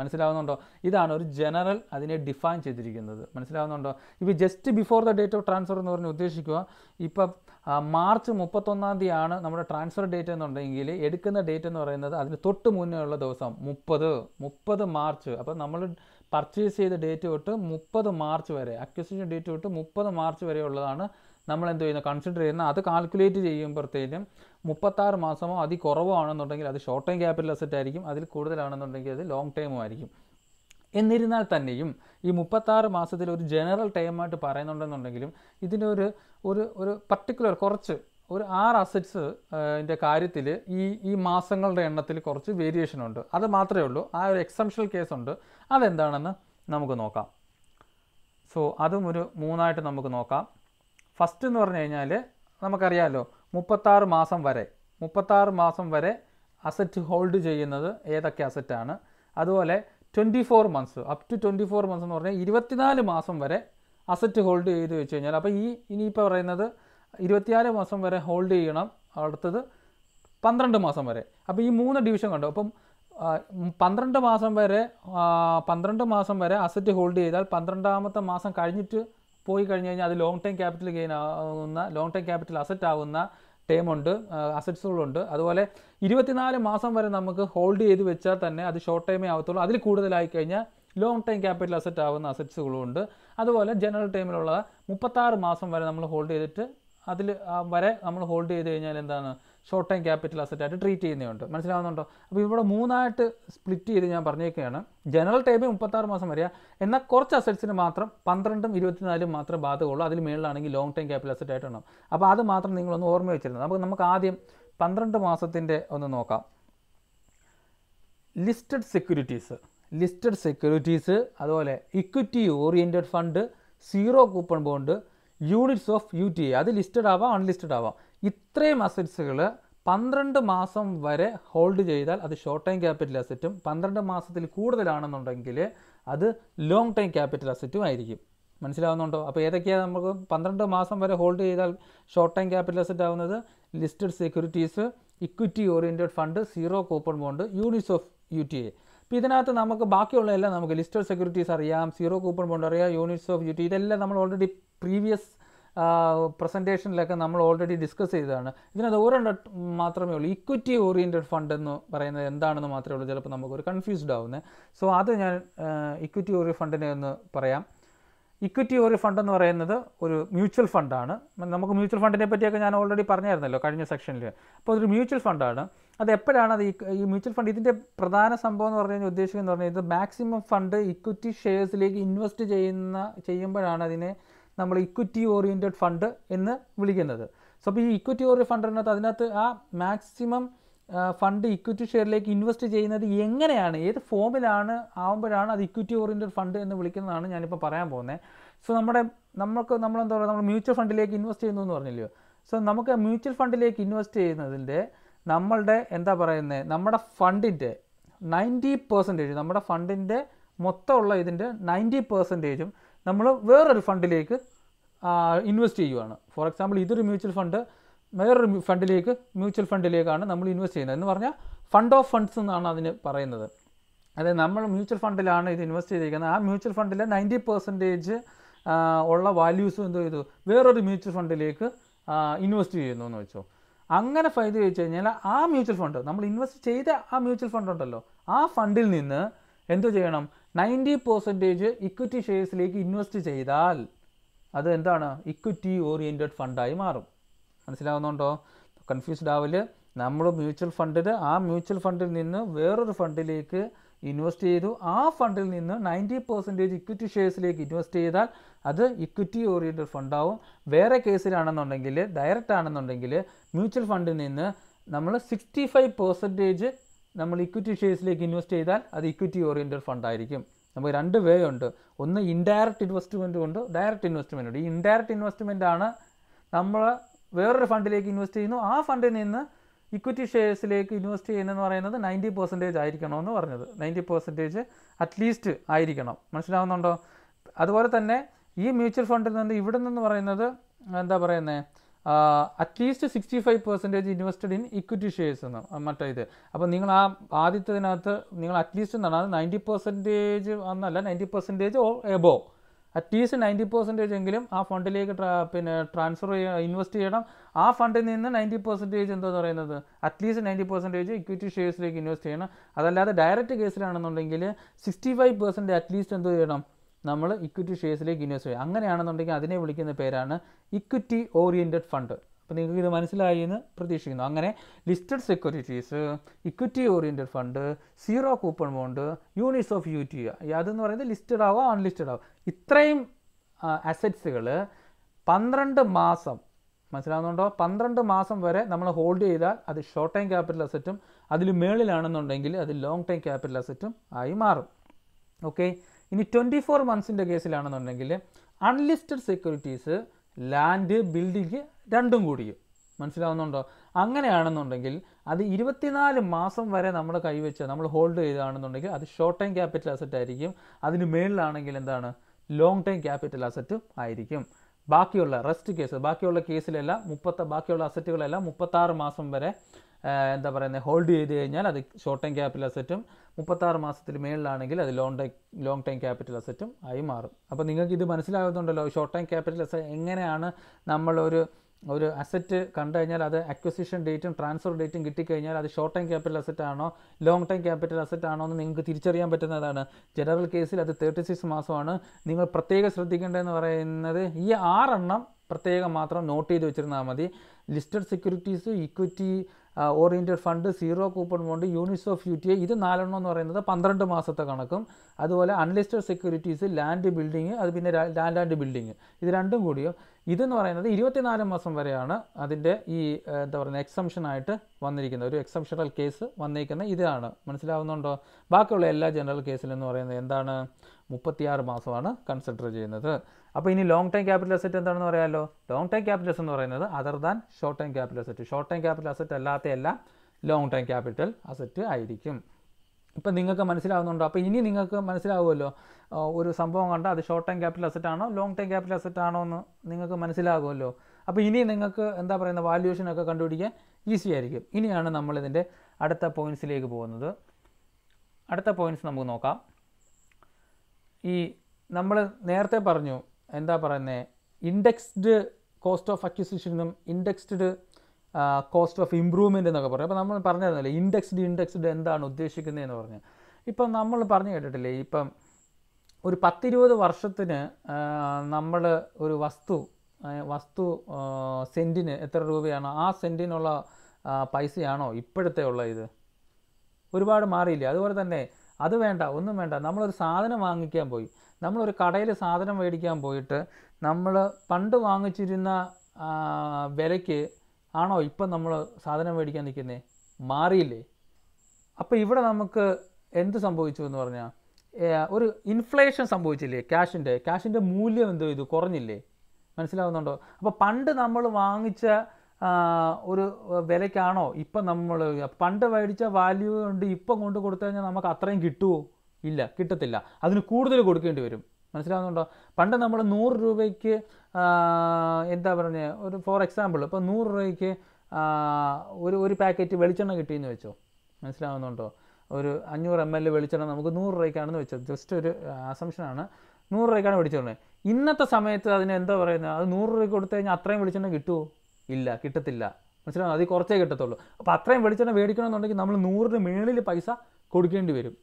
മനസ്സിലാവുന്നുണ്ടോ ഇതാണ് ഒരു ജനറൽ അതിനെ ഡിഫൈൻ ചെയ്തിരിക്കുന്നത് മനസ്സിലാവുന്നുണ്ടോ ഇപ്പോൾ just before the date of transfer എന്ന് പറഞ്ഞ് ഉദ്ദേശിക്കുക ഇപ്പം മാർച്ച് മുപ്പത്തൊന്നാം തീയതിയാണ് നമ്മുടെ ട്രാൻസ്ഫർ ഡേറ്റ് എന്നുണ്ടെങ്കിൽ എടുക്കുന്ന ഡേറ്റ് എന്ന് പറയുന്നത് അതിന് തൊട്ട് മുന്നേ ഉള്ള ദിവസം മുപ്പത് മുപ്പത് മാർച്ച് അപ്പം നമ്മൾ പർച്ചേസ് ചെയ്ത ഡേറ്റ് തൊട്ട് മുപ്പത് മാർച്ച് വരെ അക്വസിഷൻ ഡേറ്റ് തൊട്ട് മുപ്പത് മാർച്ച് വരെ ഉള്ളതാണ് നമ്മൾ എന്ത് ചെയ്യുന്നത് കൺസിഡർ ചെയ്യുന്ന അത് കാൽക്കുലേറ്റ് ചെയ്യുമ്പോഴത്തേക്കും മുപ്പത്താറ് മാസമോ അതി കുറവോ ആണെന്നുണ്ടെങ്കിൽ അത് ഷോർട്ട് ടൈം ക്യാപിറ്റൽ അസറ്റ് ആയിരിക്കും അതിൽ കൂടുതലാണെന്നുണ്ടെങ്കിൽ അത് ലോങ് ടൈമും ആയിരിക്കും എന്നിരുന്നാൽ തന്നെയും ഈ മുപ്പത്താറ് മാസത്തിൽ ഒരു ജനറൽ ടൈമായിട്ട് പറയുന്നുണ്ടെന്നുണ്ടെങ്കിലും ഇതിൻ്റെ ഒരു ഒരു ഒരു പർട്ടിക്കുലർ കുറച്ച് ഒരു ആറ് അസറ്റ്സ് എൻ്റെ കാര്യത്തിൽ ഈ ഈ മാസങ്ങളുടെ എണ്ണത്തിൽ കുറച്ച് വേരിയേഷൻ ഉണ്ട് അത് മാത്രമേ ഉള്ളൂ ആ ഒരു എക്സംഷണൽ കേസ് ഉണ്ട് അതെന്താണെന്ന് നമുക്ക് നോക്കാം സോ അതും ഒരു മൂന്നായിട്ട് നമുക്ക് നോക്കാം ഫസ്റ്റ് എന്ന് പറഞ്ഞു കഴിഞ്ഞാൽ നമുക്കറിയാമല്ലോ മുപ്പത്താറ് മാസം വരെ മുപ്പത്താറ് മാസം വരെ അസറ്റ് ഹോൾഡ് ചെയ്യുന്നത് ഏതൊക്കെ അസറ്റാണ് അതുപോലെ twenty four months up to twenty four months എന്ന് പറഞ്ഞാൽ ഇരുപത്തിനാല് മാസം വരെ അസറ്റ് ഹോൾഡ് ചെയ്ത് വെച്ച് കഴിഞ്ഞാൽ അപ്പോൾ ഈ ഇനിയിപ്പോൾ പറയുന്നത് ഇരുപത്തിനാല് മാസം വരെ ഹോൾഡ് ചെയ്യണം അടുത്തത് പന്ത്രണ്ട് മാസം വരെ അപ്പോൾ ഈ മൂന്ന് ഡിവിഷൻ കണ്ടു അപ്പം പന്ത്രണ്ട് മാസം വരെ പന്ത്രണ്ട് മാസം വരെ അസറ്റ് ഹോൾഡ് ചെയ്താൽ പന്ത്രണ്ടാമത്തെ മാസം കഴിഞ്ഞിട്ട് പോയി കഴിഞ്ഞ് കഴിഞ്ഞാൽ അത് ലോങ് ടൈം ക്യാപിറ്റൽ ഗെയിൻ ആവുന്ന ലോങ് ടൈം ക്യാപിറ്റൽ അസറ്റ് ആവുന്ന ടേമുണ്ട് അസറ്റ്സുകളുണ്ട് അതുപോലെ ഇരുപത്തിനാല് മാസം വരെ നമുക്ക് ഹോൾഡ് ചെയ്ത് വെച്ചാൽ തന്നെ അത് ഷോർട്ട് ടൈമേ ആവത്തുള്ളൂ അതിൽ കൂടുതലായി കഴിഞ്ഞാൽ ലോങ് ടൈം ക്യാപിറ്റൽ അസറ്റ് ആവുന്ന അസറ്റ്സുകളുണ്ട് അതുപോലെ ജനറൽ ടൈമിലുള്ള മുപ്പത്താറ് മാസം വരെ നമ്മൾ ഹോൾഡ് ചെയ്തിട്ട് അതിൽ വരെ നമ്മൾ ഹോൾഡ് ചെയ്ത് കഴിഞ്ഞാൽ എന്താണ് ഷോർട്ട് ടൈം ക്യാപിറ്റൽ അസറ്റായിട്ട് ട്രീറ്റ് ചെയ്യുന്നുണ്ട് മനസ്സിലാവുന്നുണ്ടോ അപ്പോൾ ഇവിടെ മൂന്നായിട്ട് സ്പ്ലിറ്റ് ചെയ്ത് ഞാൻ പറഞ്ഞേക്കുകയാണ് ജനറൽ ടൈപ്പ് മുപ്പത്താറ് മാസം വരിക എന്നാൽ കുറച്ച് അസറ്റ്സിന് മാത്രം പന്ത്രണ്ടും ഇരുപത്തിനാലും മാത്രമേ ബാധകമുള്ളൂ അതിൽ മേളിലാണെങ്കിൽ ലോങ് ടൈം ക്യാപിറ്റൽ അസറ്റായിട്ട് ഉണ്ടാവും അപ്പോൾ അത് മാത്രം നിങ്ങളൊന്ന് ഓർമ്മ വെച്ചിരുന്നത് അപ്പോൾ നമുക്ക് ആദ്യം പന്ത്രണ്ട് മാസത്തിൻ്റെ ഒന്ന് നോക്കാം ലിസ്റ്റഡ് സെക്യൂരിറ്റീസ് ലിസ്റ്റഡ് സെക്യൂരിറ്റീസ് അതുപോലെ equity oriented fund zero coupon bond units of U T A അത് ലിസ്റ്റഡ് ആവാം അൺലിസ്റ്റഡ് ആവാം ഇത്രയും അസറ്റ്സുകൾ പന്ത്രണ്ട് മാസം വരെ ഹോൾഡ് ചെയ്താൽ അത് ഷോർട്ട് ടൈം ക്യാപിറ്റൽ അസറ്റും പന്ത്രണ്ട് മാസത്തിൽ കൂടുതലാണെന്നുണ്ടെങ്കിൽ അത് ലോങ് ടൈം ക്യാപിറ്റൽ അസറ്റും ആയിരിക്കും മനസ്സിലാവുന്നുണ്ടോ അപ്പോൾ ഏതൊക്കെയാണ് നമുക്ക് പന്ത്രണ്ട് മാസം വരെ ഹോൾഡ് ചെയ്താൽ ഷോർട്ട് ടൈം ക്യാപിറ്റൽ അസറ്റ് ആവുന്നത് listed securities equity oriented fund zero coupon bond units of U T A അപ്പം ഇതിനകത്ത് നമുക്ക് ബാക്കിയുള്ള എല്ലാം നമുക്ക് ലിസ്റ്റഡ് സെക്യൂരിറ്റീസ് അറിയാം സീറോ കൂപ്പൺ ബോണ്ട് അറിയാം യൂണിറ്റ്സ് ഓഫ് ഡ്യൂട്ടി ഇതെല്ലാം നമ്മൾ ഓൾറെഡി പ്രീവിയസ് പ്രസൻറ്റേഷനിലൊക്കെ നമ്മൾ ഓൾറെഡി ഡിസ്കസ് ചെയ്തതാണ് ഇതിനകത്ത് ഒരെണ്ണം മാത്രമേ ഉള്ളൂ ഇക്വിറ്റി ഓറിയൻറ്റഡ് ഫണ്ട് എന്ന് പറയുന്നത് എന്താണെന്ന് മാത്രമേ ഉള്ളൂ ചിലപ്പോൾ നമുക്കൊരു കൺഫ്യൂസ്ഡ് ആവുന്നത് സോ അത് ഞാൻ ഇക്വിറ്റി ഓറിയ ഫണ്ടിനെ ഒന്ന് പറയാം ഇക്വിറ്റി ഓറിയ ഫണ്ട് എന്ന് പറയുന്നത് ഒരു മ്യൂച്വൽ ഫണ്ടാണ് നമുക്ക് മ്യൂച്വൽ ഫണ്ടിനെ പറ്റിയൊക്കെ ഞാൻ ഓൾറെഡി പറഞ്ഞായിരുന്നല്ലോ കഴിഞ്ഞ സെക്ഷനിൽ അപ്പോൾ അതൊരു മ്യൂച്വൽ ഫണ്ടാണ് അത് എപ്പോഴാണ് അത് ഈ മ്യൂച്വൽ ഫണ്ട് ഇതിൻ്റെ പ്രധാന സംഭവം എന്ന് പറഞ്ഞു കഴിഞ്ഞാൽ ഉദ്ദേശിക്കുന്നത് എന്ന് പറഞ്ഞാൽ ഇത് മാക്സിമം ഫണ്ട് ഇക്വിറ്റി ഷെയർസിലേക്ക് ഇൻവെസ്റ്റ് ചെയ്യുന്ന ചെയ്യുമ്പോഴാണ് അതിനെ നമ്മൾ ഇക്വിറ്റി ഓറിയൻറ്റഡ് ഫണ്ട് എന്ന് വിളിക്കുന്നത് സോ അപ്പോൾ ഈ ഇക്വിറ്റി ഓറിയൻറ്റ് ഫണ്ടിനകത്ത് അതിനകത്ത് ആ മാക്സിമം ഫണ്ട് ഇക്വിറ്റി ഷെയറിലേക്ക് ഇൻവെസ്റ്റ് ചെയ്യുന്നത് എങ്ങനെയാണ് ഏത് ഫോമിലാണ് ആകുമ്പോഴാണ് അത് ഇക്വിറ്റി ഓറിയൻറ്റഡ് ഫണ്ട് എന്ന് വിളിക്കുന്നതാണ് ഞാനിപ്പോൾ പറയാൻ പോകുന്നത് സോ നമ്മുടെ നമുക്ക് നമ്മളെന്താ പറയുക നമ്മൾ മ്യൂച്വൽ ഫണ്ടിലേക്ക് ഇൻവെസ്റ്റ് ചെയ്യുന്നു എന്ന് പറഞ്ഞില്ലയോ സോ നമുക്ക് മ്യൂച്വൽ ഫണ്ടിലേക്ക് ഇൻവെസ്റ്റ് ചെയ്യുന്നതിൻ്റെ നമ്മളുടെ എന്താ പറയുന്നത് നമ്മുടെ ഫണ്ടിൻ്റെ നയൻറ്റി പെർസെൻറ്റേജ് നമ്മുടെ ഫണ്ടിൻ്റെ മൊത്തമുള്ള ഇതിൻ്റെ നയൻറ്റി പെർസെൻറ്റേജും നമ്മൾ വേറൊരു ഫണ്ടിലേക്ക് ഇൻവെസ്റ്റ് ചെയ്യുവാണ് ഫോർ എക്സാമ്പിൾ ഇതൊരു മ്യൂച്വൽ ഫണ്ട് വേറൊരു ഫണ്ടിലേക്ക് മ്യൂച്വൽ ഫണ്ടിലേക്കാണ് നമ്മൾ ഇൻവെസ്റ്റ് ചെയ്യുന്നത് എന്ന് പറഞ്ഞാൽ ഫണ്ട് ഓഫ് ഫണ്ട്സ് എന്നാണ് അതിന് പറയുന്നത് അതായത് നമ്മൾ മ്യൂച്വൽ ഫണ്ടിലാണ് ഇത് ഇൻവെസ്റ്റ് ചെയ്തിരിക്കുന്നത് ആ മ്യൂച്വൽ ഫണ്ടിലെ നയൻറ്റി പെർസെൻറ്റേജ് ഉള്ള വാല്യൂസും എന്തോ ചെയ്തു വേറൊരു മ്യൂച്വൽ ഫണ്ടിലേക്ക് ഇൻവെസ്റ്റ് ചെയ്യുന്നു എന്ന് വെച്ചോ അങ്ങനെ ഫൈദ ചോദിച്ചു കഴിഞ്ഞാൽ ആ മ്യൂച്വൽ ഫണ്ട് നമ്മൾ ഇൻവെസ്റ്റ് ചെയ്ത ആ മ്യൂച്വൽ ഫണ്ട് ഉണ്ടല്ലോ ആ ഫണ്ടിൽ നിന്ന് എന്തോ ചെയ്യണം നയൻറ്റി പെർസെൻറ്റേജ് ഇക്വിറ്റി ഷെയർസിലേക്ക് ഇൻവെസ്റ്റ് ചെയ്താൽ അത് എന്താണ് ഇക്വിറ്റി ഓറിയൻറ്റഡ് ഫണ്ടായി മാറും മനസ്സിലാവുന്നുണ്ടോ കൺഫ്യൂസ്ഡ് ആവല് നമ്മൾ മ്യൂച്വൽ ഫണ്ടിൽ ആ മ്യൂച്വൽ ഫണ്ടിൽ നിന്ന് വേറൊരു ഫണ്ടിലേക്ക് ഇൻവെസ്റ്റ് ചെയ്തു ആ ഫണ്ടിൽ നിന്ന് നയൻറ്റി പെർസെൻറ്റേജ് ഇക്വിറ്റി ഷെയർസിലേക്ക് ഇൻവെസ്റ്റ് ചെയ്താൽ അത് ഇക്വിറ്റി ഓറിയൻറ്റഡ് ഫണ്ടാവും വേറെ കേസിലാണെന്നുണ്ടെങ്കിൽ ഡയറക്റ്റ് ആണെന്നുണ്ടെങ്കിൽ മ്യൂച്വൽ ഫണ്ടിൽ നിന്ന് നമ്മൾ സിക്സ്റ്റി ഫൈവ് പെർസെൻറ്റേജ് നമ്മൾ ഇക്വിറ്റി ഷെയർസിലേക്ക് ഇൻവെസ്റ്റ് ചെയ്താൽ അത് ഇക്വിറ്റി ഓറിയൻറ്റഡ് ഫണ്ടായിരിക്കും നമുക്ക് രണ്ട് വേ ഉണ്ട് ഒന്ന് ഇൻഡയറക്റ്റ് ഇൻവെസ്റ്റ്മെൻറ്റ് ഉണ്ട് ഡയറക്റ്റ് ഇൻവെസ്റ്റ്മെൻറ്റ് ഉണ്ട് ഈ ഇൻഡയറക്റ്റ് ഇൻവെസ്റ്റ്മെൻറ്റാണ് ആണ് നമ്മൾ വേറൊരു ഫണ്ടിലേക്ക് ഇൻവെസ്റ്റ് ചെയ്യുന്നു ആ ഫണ്ടിൽ നിന്ന് ഇക്വിറ്റി ഷെയർസിലേക്ക് ഇൻവെസ്റ്റ് ചെയ്യുന്നതെന്ന് പറയുന്നത് നയൻറ്റി പെർസെൻറ്റേജ് ആയിരിക്കണമെന്ന് പറഞ്ഞത് നയൻറ്റി പെർസെൻറ്റേജ് അറ്റ്ലീസ്റ്റ് ആയിരിക്കണം മനസ്സിലാവുന്നുണ്ടോ അതുപോലെ തന്നെ ഈ മ്യൂച്വൽ ഫണ്ടിൽ നിന്ന് ഇവിടെ നിന്ന് പറയുന്നത് എന്താ പറയുന്നത് at least sixty five percentage invested in equity shares എന്ന് മറ്റേ ഇത് അപ്പോൾ നിങ്ങൾ ആ ആദ്യത്തതിനകത്ത് നിങ്ങൾ അറ്റ്ലീസ്റ്റ് എന്നാണ് അത് നയൻറ്റി പെർസെൻറ്റേജ് എന്നല്ല ninety percentage above at least ninety percentage എങ്കിലും ആ ഫണ്ടിലേക്ക് പിന്നെ ട്രാൻസ്ഫർ ചെയ്യണം ഇൻവെസ്റ്റ് ചെയ്യണം ആ ഫണ്ടിൽ നിന്ന് നയൻറ്റി പെർസെൻറ്റേജ് എന്താ പറയുന്നത് അറ്റ്ലീസ്റ്റ് നയൻറ്റി പെർസെൻറ്റേജ് ഇക്വിറ്റി ഷെയർസിലേക്ക് ഇൻവെസ്റ്റ് ചെയ്യണം അതല്ലാതെ ഡയറക്റ്റ് കേസിലാണെന്നുണ്ടെങ്കിൽ സിക്സ്റ്റി ഫൈവ് പെർസെൻറ്റ് അറ്റ്ലീസ്റ്റ് എന്ത് ചെയ്യണം നമ്മൾ ഇക്വിറ്റി ഷെയർസിലേക്ക് ഇൻവെസ്റ്റ് ചെയ്യണം അങ്ങനെയാണെന്നുണ്ടെങ്കിൽ അതിനെ വിളിക്കുന്ന പേരാണ് ഇക്വിറ്റി ഓറിയൻറ്റഡ് ഫണ്ട് അപ്പോൾ നിങ്ങൾക്ക് ഇത് മനസ്സിലായി എന്ന് പ്രതീക്ഷിക്കുന്നു അങ്ങനെ listed securities equity oriented fund zero coupon bond units of U T അതെന്ന് പറയുന്നത് ലിസ്റ്റഡ് ആവോ അൺലിസ്റ്റഡ് ആവോ ഇത്രയും അസറ്റ്സുകൾ പന്ത്രണ്ട് മാസം മനസ്സിലാവുന്നുണ്ടോ പന്ത്രണ്ട് മാസം വരെ നമ്മൾ ഹോൾഡ് ചെയ്താൽ അത് ഷോർട്ട് ടൈം ക്യാപിറ്റൽ അസറ്റും അതിൽ മേളിലാണെന്നുണ്ടെങ്കിൽ അത് ലോങ് ടൈം ക്യാപിറ്റൽ അസറ്റും ആയി മാറും ഓക്കെ ഇനി ട്വൻറ്റി ഫോർ മന്ത്സിൻ്റെ കേസിലാണെന്നുണ്ടെങ്കിൽ അൺലിസ്റ്റഡ് സെക്യൂരിറ്റീസ് ലാൻഡ് ബിൽഡിങ് രണ്ടും കൂടിയും മനസ്സിലാവുന്നുണ്ടോ അങ്ങനെയാണെന്നുണ്ടെങ്കിൽ അത് ഇരുപത്തിനാല് മാസം വരെ നമ്മൾ കൈവച്ച് നമ്മൾ ഹോൾഡ് ചെയ്താണെന്നുണ്ടെങ്കിൽ അത് ഷോർട്ട് ടൈം ക്യാപിറ്റൽ അസറ്റ് ആയിരിക്കും അതിന് മേളിലാണെങ്കിൽ എന്താണ് ലോങ് ടൈം ക്യാപിറ്റൽ അസറ്റും ആയിരിക്കും ബാക്കിയുള്ള റെസ്റ്റ് കേസ് ബാക്കിയുള്ള കേസിലെല്ലാം മുപ്പത്ത ബാക്കിയുള്ള അസറ്റുകളെല്ലാം മുപ്പത്താറ് മാസം വരെ എന്താ പറയുന്നത് ഹോൾഡ് ചെയ്ത് കഴിഞ്ഞാൽ അത് ഷോർട്ട് ടൈം ക്യാപിറ്റൽ അസറ്റും മുപ്പത്താറ് മാസത്തിൽ മേളിലാണെങ്കിൽ അത് long time long time capital അസറ്റും ആയി മാറും അപ്പോൾ നിങ്ങൾക്ക് ഇത് മനസ്സിലാകുന്നുണ്ടല്ലോ ഷോർട്ട് ടൈം ക്യാപിറ്റൽ അസറ്റ് എങ്ങനെയാണ് നമ്മളൊരു ഒരു അസറ്റ് കണ്ടു കഴിഞ്ഞാൽ അത് അക്വസിഷൻ ഡേറ്റും ട്രാൻസ്ഫർ ഡേറ്റും കിട്ടിക്കഴിഞ്ഞാൽ അത് ഷോർട്ട് ടൈം ക്യാപിറ്റൽ അസറ്റ് ആണോ ലോങ് ടൈം ക്യാപിറ്റൽ അസറ്റ് ആണോ എന്ന് നിങ്ങൾക്ക് തിരിച്ചറിയാൻ പറ്റുന്നതാണ് ജനറൽ കേസിൽ അത് തേർട്ടി സിക്സ് മാസമാണ് നിങ്ങൾ പ്രത്യേകം ശ്രദ്ധിക്കേണ്ടതെന്ന് പറയുന്നത് ഈ ആറെണ്ണം പ്രത്യേകം മാത്രം നോട്ട് ചെയ്ത് വെച്ചിരുന്നാൽ മതി listed securities equity oriented fund zero coupon bond units of U T I ഇത് നാലെണ്ണം എന്ന് പറയുന്നത് പന്ത്രണ്ട് മാസത്തെ കണക്കും അതുപോലെ അൺലിസ്റ്റഡ് സെക്യൂരിറ്റീസ് ലാൻഡ് ബിൽഡിങ് അത് പിന്നെ ലാൻഡ് ആൻഡ് ബിൽഡിങ് ഇത് രണ്ടും കൂടിയും ഇതെന്ന് പറയുന്നത് ഇരുപത്തിനാല് മാസം വരെയാണ് അതിൻ്റെ ഈ എന്താ എക്സംഷൻ എക്സംഷനായിട്ട് വന്നിരിക്കുന്നത് ഒരു എക്സംഷണൽ കേസ് വന്നിരിക്കുന്ന ഇതാണ് മനസ്സിലാവുന്നുണ്ടോ ബാക്കിയുള്ള എല്ലാ ജനറൽ കേസിലെന്ന് പറയുന്നത് എന്താണ് മുപ്പത്തിയാറ് മാസമാണ് കൺസിഡർ ചെയ്യുന്നത് അപ്പോൾ ഇനി ലോങ് ടൈം ക്യാപിറ്റൽ അസറ്റ് എന്താണെന്ന് പറയാമല്ലോ ലോങ് ടൈം ക്യാപിറ്റൽ അസറ്റ് എന്ന് പറയുന്നത് other than short time capital asset short time capital asset അല്ലാത്ത എല്ലാ ലോങ് ടൈം ക്യാപിറ്റൽ അസറ്റ് ആയിരിക്കും ഇപ്പം നിങ്ങൾക്ക് മനസ്സിലാവുന്നുണ്ടോ അപ്പോൾ ഇനി നിങ്ങൾക്ക് മനസ്സിലാവുമല്ലോ ഒരു സംഭവം കണ്ടാൽ അത് ഷോർട്ട് ടൈം ക്യാപിറ്റൽ അസറ്റ് ആണോ ലോങ് ടൈം ക്യാപിറ്റൽ അസറ്റ് ആണോ എന്ന് നിങ്ങൾക്ക് മനസ്സിലാകുമല്ലോ അപ്പോൾ ഇനി നിങ്ങൾക്ക് എന്താ പറയുന്നത് വാല്യൂഷനൊക്കെ കണ്ടുപിടിക്കാൻ ഈസി ആയിരിക്കും ഇനിയാണ് നമ്മളിതിൻ്റെ അടുത്ത പോയിൻസിലേക്ക് പോകുന്നത് അടുത്ത പോയിൻറ്റ്സ് നമുക്ക് നോക്കാം ഈ നമ്മൾ നേരത്തെ പറഞ്ഞു എന്താ പറയുന്നത് ഇൻഡെക്സ്ഡ് കോസ്റ്റ് ഓഫ് അക്വിസിഷനും ഇൻഡെക്സ്ഡ് കോസ്റ്റ് ഓഫ് ഇമ്പ്രൂവ്മെൻ്റ് എന്നൊക്കെ പറയും അപ്പോൾ നമ്മൾ പറഞ്ഞതല്ലേ ഇൻഡെക്സ്ഡ് ഇൻഡെക്സ്ഡ് എന്താണ് ഉദ്ദേശിക്കുന്നത് എന്ന് പറഞ്ഞ് ഇപ്പം നമ്മൾ പറഞ്ഞു കേട്ടിട്ടില്ലേ ഇപ്പം ഒരു പത്തിരുപത് വർഷത്തിന് നമ്മൾ ഒരു വസ്തു വസ്തു സെൻറ്റിന് എത്ര രൂപയാണോ ആ സെൻറ്റിനുള്ള പൈസയാണോ ഇപ്പോഴത്തെ ഉള്ള ഇത് ഒരുപാട് മാറിയില്ല അതുപോലെ തന്നെ അത് വേണ്ട ഒന്നും വേണ്ട നമ്മളൊരു സാധനം വാങ്ങിക്കാൻ പോയി നമ്മളൊരു കടയിൽ സാധനം മേടിക്കാൻ പോയിട്ട് നമ്മൾ പണ്ട് വാങ്ങിച്ചിരുന്ന വിലയ്ക്ക് ആണോ ഇപ്പം നമ്മൾ സാധനം മേടിക്കാൻ നിൽക്കുന്നത് മാറിയില്ലേ അപ്പോൾ ഇവിടെ നമുക്ക് എന്ത് സംഭവിച്ചു എന്ന് പറഞ്ഞാൽ ഒരു ഇൻഫ്ലേഷൻ സംഭവിച്ചില്ലേ ക്യാഷിൻ്റെ ക്യാഷിൻ്റെ മൂല്യം എന്തോ ഇത് കുറഞ്ഞില്ലേ മനസ്സിലാവുന്നുണ്ടോ അപ്പോൾ പണ്ട് നമ്മൾ വാങ്ങിച്ച ഒരു വിലയ്ക്കാണോ ഇപ്പം നമ്മൾ പണ്ട് മേടിച്ച വാല്യൂ ഉണ്ട് ഇപ്പം കൊണ്ട് കൊടുത്തു കഴിഞ്ഞാൽ നമുക്ക് അത്രയും കിട്ടുമോ ഇല്ല കിട്ടത്തില്ല അതിന് കൂടുതൽ കൊടുക്കേണ്ടി വരും മനസ്സിലാവുന്നുണ്ടോ പണ്ട് നമ്മൾ നൂറ് രൂപയ്ക്ക് എന്താ പറഞ്ഞത് ഒരു ഫോർ എക്സാമ്പിൾ ഇപ്പോൾ നൂറ് രൂപയ്ക്ക് ഒരു ഒരു പാക്കറ്റ് വെളിച്ചെണ്ണ കിട്ടിയെന്ന് വെച്ചോ മനസ്സിലാവുന്നുണ്ടോ ഒരു അഞ്ഞൂറ് എം എൽ വെളിച്ചെണ്ണ നമുക്ക് നൂറ് രൂപയ്ക്കാണെന്ന് വെച്ചോ ജസ്റ്റ് ഒരു അസംഷനാണ് നൂറ് രൂപയ്ക്കാണ് വെളിച്ചെണ്ണ ഇന്നത്തെ സമയത്ത് അതിന് എന്താ പറയുന്നത് അത് നൂറ് രൂപയ്ക്ക് കൊടുത്തു കഴിഞ്ഞാൽ അത്രയും വെളിച്ചെണ്ണ കിട്ടുമോ ഇല്ല കിട്ടത്തില്ല മനസ്സിലാവും അത് കുറച്ചേ കിട്ടത്തുള്ളൂ അപ്പോൾ അത്രയും വെളിച്ചെണ്ണ മേടിക്കണമെന്നുണ്ടെങ്കിൽ നമ്മൾ നൂറിന് മേളിൽ പൈസ കൊടുക്കേണ്ടി വരും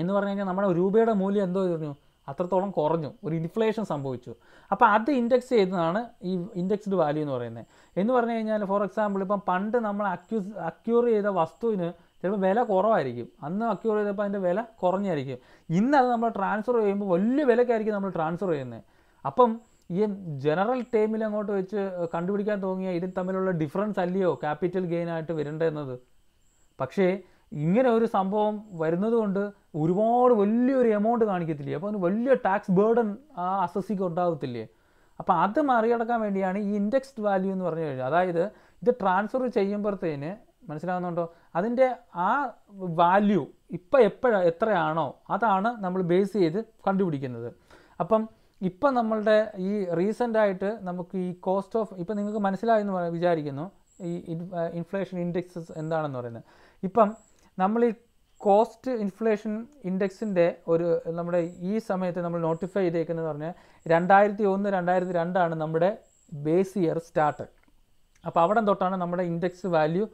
എന്ന് പറഞ്ഞു കഴിഞ്ഞാൽ നമ്മുടെ രൂപയുടെ മൂല്യം എന്തോ പറഞ്ഞു അത്രത്തോളം കുറഞ്ഞു ഒരു ഇൻഫ്ലേഷൻ സംഭവിച്ചു അപ്പോൾ അത് ഇൻഡെക്സ് ചെയ്തതാണ് ഈ ഇൻഡെക്സ്ഡ് വാല്യൂ എന്ന് പറയുന്നത് എന്ന് പറഞ്ഞു കഴിഞ്ഞാൽ ഫോർ എക്സാമ്പിൾ ഇപ്പം പണ്ട് നമ്മൾ അക്യൂസ് അക്യൂർ ചെയ്ത വസ്തുവിന് ചിലപ്പോൾ വില കുറവായിരിക്കും അന്ന് അക്യൂർ ചെയ്തപ്പോൾ അതിൻ്റെ വില കുറഞ്ഞായിരിക്കും ഇന്ന് അത് നമ്മൾ ട്രാൻസ്ഫർ ചെയ്യുമ്പോൾ വലിയ വിലക്കായിരിക്കും നമ്മൾ ട്രാൻസ്ഫർ ചെയ്യുന്നത് അപ്പം ഈ ജനറൽ ടേമിൽ അങ്ങോട്ട് വെച്ച് കണ്ടുപിടിക്കാൻ തോന്നിയ ഇതിൽ തമ്മിലുള്ള ഡിഫറൻസ് അല്ലയോ ക്യാപിറ്റൽ ഗെയിൻ ആയിട്ട് വരേണ്ടതെന്നത് പക്ഷേ ഇങ്ങനെ ഒരു സംഭവം വരുന്നത് കൊണ്ട് ഒരുപാട് വലിയൊരു എമൗണ്ട് കാണിക്കത്തില്ലേ അപ്പോൾ അതിന് വലിയ ടാക്സ് ബേർഡൻ ആ സിക്ക് ഉണ്ടാകത്തില്ലേ അപ്പോൾ അത് മറികടക്കാൻ വേണ്ടിയാണ് ഈ ഇൻഡെക്സ്ഡ് വാല്യൂ എന്ന് പറഞ്ഞു കഴിഞ്ഞാൽ അതായത് ഇത് ട്രാൻസ്ഫർ ചെയ്യുമ്പോഴത്തേന് മനസ്സിലാകുന്നുണ്ടോ അതിൻ്റെ ആ വാല്യൂ ഇപ്പം എപ്പോഴാണ് എത്രയാണോ അതാണ് നമ്മൾ ബേസ് ചെയ്ത് കണ്ടുപിടിക്കുന്നത് അപ്പം ഇപ്പം നമ്മളുടെ ഈ റീസെൻ്റായിട്ട് നമുക്ക് ഈ കോസ്റ്റ് ഓഫ് ഇപ്പം നിങ്ങൾക്ക് മനസ്സിലായെന്ന് വിചാരിക്കുന്നു ഈ ഇൻഫ്ലേഷൻ ഇൻഡെക്സസ് എന്താണെന്ന് പറയുന്നത് ഇപ്പം നമ്മൾ ഈ കോസ്റ്റ് ഇൻഫ്ലേഷൻ ഇൻഡെക്സിൻ്റെ ഒരു നമ്മുടെ ഈ സമയത്ത് നമ്മൾ നോട്ടിഫൈ ചെയ്തേക്കുന്നത് പറഞ്ഞാൽ രണ്ടായിരത്തി ഒന്ന് രണ്ടായിരത്തി രണ്ടാണ് നമ്മുടെ ബേസ് ഇയർ സ്റ്റാർട്ട് അപ്പോൾ അവിടെ തൊട്ടാണ് നമ്മുടെ ഇൻഡെക്സ് വാല്യൂ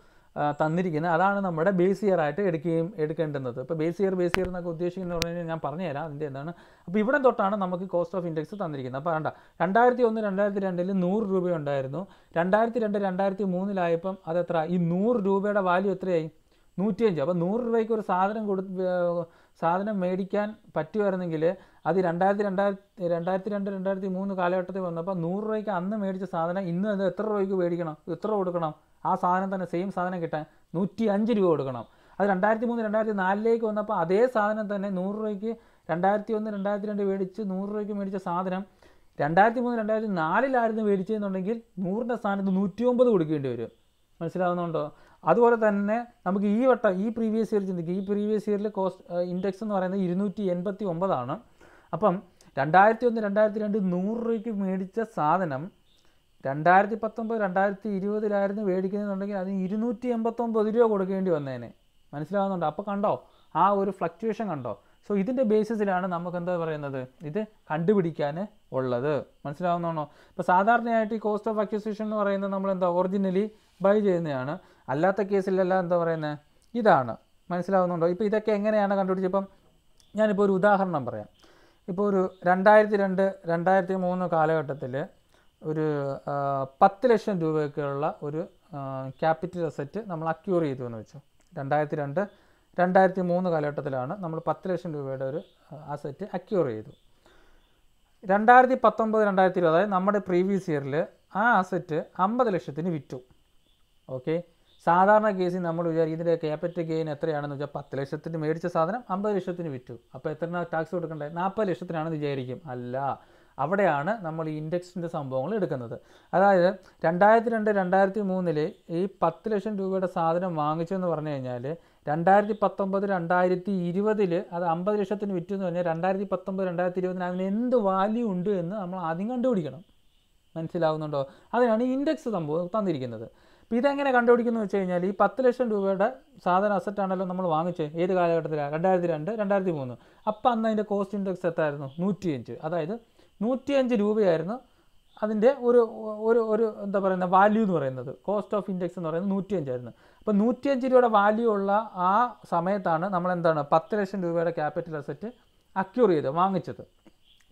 തന്നിരിക്കുന്നത് അതാണ് നമ്മുടെ ബേസ് ഇയർ ആയിട്ട് എടുക്കുകയും എടുക്കേണ്ടുന്നത് ഇപ്പോൾ ബേസ് ഇയർ ബേസ് ഇയർ എന്നൊക്കെ ഉദ്ദേശിക്കുന്നത് പറഞ്ഞു കഴിഞ്ഞാൽ ഞാൻ പറഞ്ഞുതരാം അതിൻ്റെ എന്താണ് അപ്പോൾ ഇവിടെ തൊട്ടാണ് നമുക്ക് കോസ്റ്റ് ഓഫ് ഇൻഡെക്സ് തന്നിരിക്കുന്നത് അപ്പോൾ വേണ്ട രണ്ടായിരത്തി ഒന്ന് രണ്ടായിരത്തി രണ്ടിൽ നൂറ് രൂപ ഉണ്ടായിരുന്നു രണ്ടായിരത്തി രണ്ട് രണ്ടായിരത്തി മൂന്നിലായപ്പം അതെത്ര ഈ നൂറ് രൂപയുടെ വാല്യൂ എത്രയായി നൂറ്റിയഞ്ച് അപ്പോൾ നൂറ് രൂപയ്ക്ക് ഒരു സാധനം കൊടു സാധനം മേടിക്കാൻ പറ്റുമായിരുന്നെങ്കിൽ അത് രണ്ടായിരത്തി രണ്ടായിരത്തി രണ്ടായിരത്തി രണ്ട് രണ്ടായിരത്തി മൂന്ന് കാലഘട്ടത്തിൽ വന്നപ്പോൾ നൂറ് രൂപയ്ക്ക് അന്ന് മേടിച്ച സാധനം ഇന്ന് അത് എത്ര രൂപയ്ക്ക് മേടിക്കണം എത്ര കൊടുക്കണം ആ സാധനം തന്നെ സെയിം സാധനം കിട്ടാൻ നൂറ്റി അഞ്ച് രൂപ കൊടുക്കണം അത് രണ്ടായിരത്തി മൂന്ന് രണ്ടായിരത്തി നാലിലേക്ക് വന്നപ്പോൾ അതേ സാധനം തന്നെ നൂറ് രൂപയ്ക്ക് രണ്ടായിരത്തി ഒന്ന് രണ്ടായിരത്തി രണ്ട് മേടിച്ച് നൂറ് രൂപയ്ക്ക് മേടിച്ച സാധനം രണ്ടായിരത്തി മൂന്ന് രണ്ടായിരത്തി നാലിലായിരുന്നു മേടിച്ചതെന്നുണ്ടെങ്കിൽ നൂറിൻ്റെ സ്ഥാനത്ത് നൂറ്റി ഒമ്പത് കൊടുക്കേണ്ടി വരും മനസ്സിലാവുന്നുണ്ടോ അതുപോലെ തന്നെ നമുക്ക് ഈ വട്ടം ഈ പ്രീവിയസ് ഇയർ ചിന്തിക്കുക ഈ പ്രീവിയസ് ഇയറിൽ കോസ്റ്റ് ഇൻഡെക്സ് എന്ന് പറയുന്നത് ഇരുന്നൂറ്റി എൺപത്തി ഒമ്പതാണ് അപ്പം രണ്ടായിരത്തി ഒന്ന് രണ്ടായിരത്തി രണ്ട് നൂറ് രൂപയ്ക്ക് മേടിച്ച സാധനം രണ്ടായിരത്തി പത്തൊമ്പത് രണ്ടായിരത്തി ഇരുപതിലായിരുന്നു മേടിക്കുന്നുണ്ടെങ്കിൽ അതിന് ഇരുന്നൂറ്റി എൺപത്തൊമ്പത് രൂപ കൊടുക്കേണ്ടി വന്നേനെ മനസ്സിലാകുന്നുണ്ടോ അപ്പോൾ കണ്ടോ ആ ഒരു ഫ്ലക്ച്വേഷൻ കണ്ടോ സോ ഇതിൻ്റെ ബേസിസിലാണ് നമുക്ക് എന്താ പറയുന്നത് ഇത് കണ്ടുപിടിക്കാൻ ഉള്ളത് മനസ്സിലാവുന്നതാണോ ഇപ്പോൾ സാധാരണയായിട്ട് ഈ കോസ്റ്റ് ഓഫ് അക്യൂസിഷൻ എന്ന് പറയുന്നത് നമ്മൾ എന്താ ഒറിജിനലി ബൈ ചെയ്യുന്നതാണ് അല്ലാത്ത കേസിലല്ല എന്താ പറയുന്നത് ഇതാണ് മനസ്സിലാവുന്നുണ്ടോ ഇപ്പോൾ ഇതൊക്കെ എങ്ങനെയാണ് കണ്ടുപിടിച്ചപ്പം ഞാനിപ്പോൾ ഒരു ഉദാഹരണം പറയാം ഇപ്പോൾ ഒരു രണ്ടായിരത്തി രണ്ട് രണ്ടായിരത്തി മൂന്ന് കാലഘട്ടത്തിൽ ഒരു പത്ത് ലക്ഷം രൂപയൊക്കെയുള്ള ഒരു ക്യാപിറ്റൽ അസറ്റ് നമ്മൾ അക്യൂർ ചെയ്തു എന്ന് വെച്ചു രണ്ടായിരത്തി രണ്ട് രണ്ടായിരത്തി മൂന്ന് കാലഘട്ടത്തിലാണ് നമ്മൾ പത്ത് ലക്ഷം രൂപയുടെ ഒരു അസറ്റ് അക്യൂർ ചെയ്തു രണ്ടായിരത്തി പത്തൊമ്പത് രണ്ടായിരത്തി ഇരുപത് അതായത് നമ്മുടെ പ്രീവിയസ് ഇയറിൽ ആ അസറ്റ് അമ്പത് ലക്ഷത്തിന് വിറ്റു ഓക്കെ സാധാരണ കേസിൽ നമ്മൾ വിചാരിക്കും ഇതിൻ്റെ ക്യാപിറ്റൽ ഗെയിൻ എത്രയാണെന്ന് വെച്ചാൽ പത്ത് ലക്ഷത്തിന് മേടിച്ച സാധനം അമ്പത് ലക്ഷത്തിന് വിറ്റു അപ്പോൾ എത്ര ടാക്സ് കൊടുക്കണ്ടേ നാൽപ്പത് ലക്ഷത്തിനാണെന്ന് വിചാരിക്കും അല്ല അവിടെയാണ് നമ്മൾ ഈ ഇൻഡെക്സിൻ്റെ സംഭവങ്ങൾ എടുക്കുന്നത് അതായത് രണ്ടായിരത്തി രണ്ട് രണ്ടായിരത്തി മൂന്നിൽ ഈ പത്ത് ലക്ഷം രൂപയുടെ സാധനം വാങ്ങിച്ചെന്ന് പറഞ്ഞു കഴിഞ്ഞാൽ രണ്ടായിരത്തി പത്തൊമ്പത് രണ്ടായിരത്തി ഇരുപതിൽ അത് അമ്പത് ലക്ഷത്തിന് വിറ്റു എന്ന് പറഞ്ഞാൽ രണ്ടായിരത്തി പത്തൊമ്പത് രണ്ടായിരത്തി ഇരുപതിന് അതിന് എന്ത് വാല്യൂ ഉണ്ട് എന്ന് നമ്മൾ ആദ്യം കണ്ടുപിടിക്കണം മനസ്സിലാവുന്നുണ്ടോ അതിനാണ് ഇൻഡെക്സ് സംഭവം തന്നിരിക്കുന്നത് അപ്പോൾ ഇതെങ്ങനെ കണ്ടുപിടിക്കുന്നു വെച്ച് കഴിഞ്ഞാൽ ഈ പത്ത് ലക്ഷം രൂപയുടെ സാധന ആണല്ലോ നമ്മൾ വാങ്ങിച്ചത് ഏത് കാലഘട്ടത്തിലാണ് രണ്ടായിരത്തി രണ്ട് രണ്ടായിരത്തി മൂന്ന് അപ്പം അന്ന് അതിൻ്റെ കോസ്റ്റ് ഇൻഡെക്സ് എത്തായിരുന്നു നൂറ്റിയഞ്ച് അതായത് നൂറ്റിയഞ്ച് രൂപയായിരുന്നു അതിൻ്റെ ഒരു ഒരു ഒരു എന്താ പറയുന്ന വാല്യൂ എന്ന് പറയുന്നത് കോസ്റ്റ് ഓഫ് ഇൻഡെക്സ് എന്ന് പറയുന്നത് നൂറ്റിയഞ്ചായിരുന്നു അപ്പോൾ നൂറ്റിയഞ്ച് രൂപയുടെ വാല്യൂ ഉള്ള ആ സമയത്താണ് നമ്മൾ എന്താണ് പത്ത് ലക്ഷം രൂപയുടെ ക്യാപിറ്റൽ അസറ്റ് അക്യൂർ ചെയ്ത് വാങ്ങിച്ചത്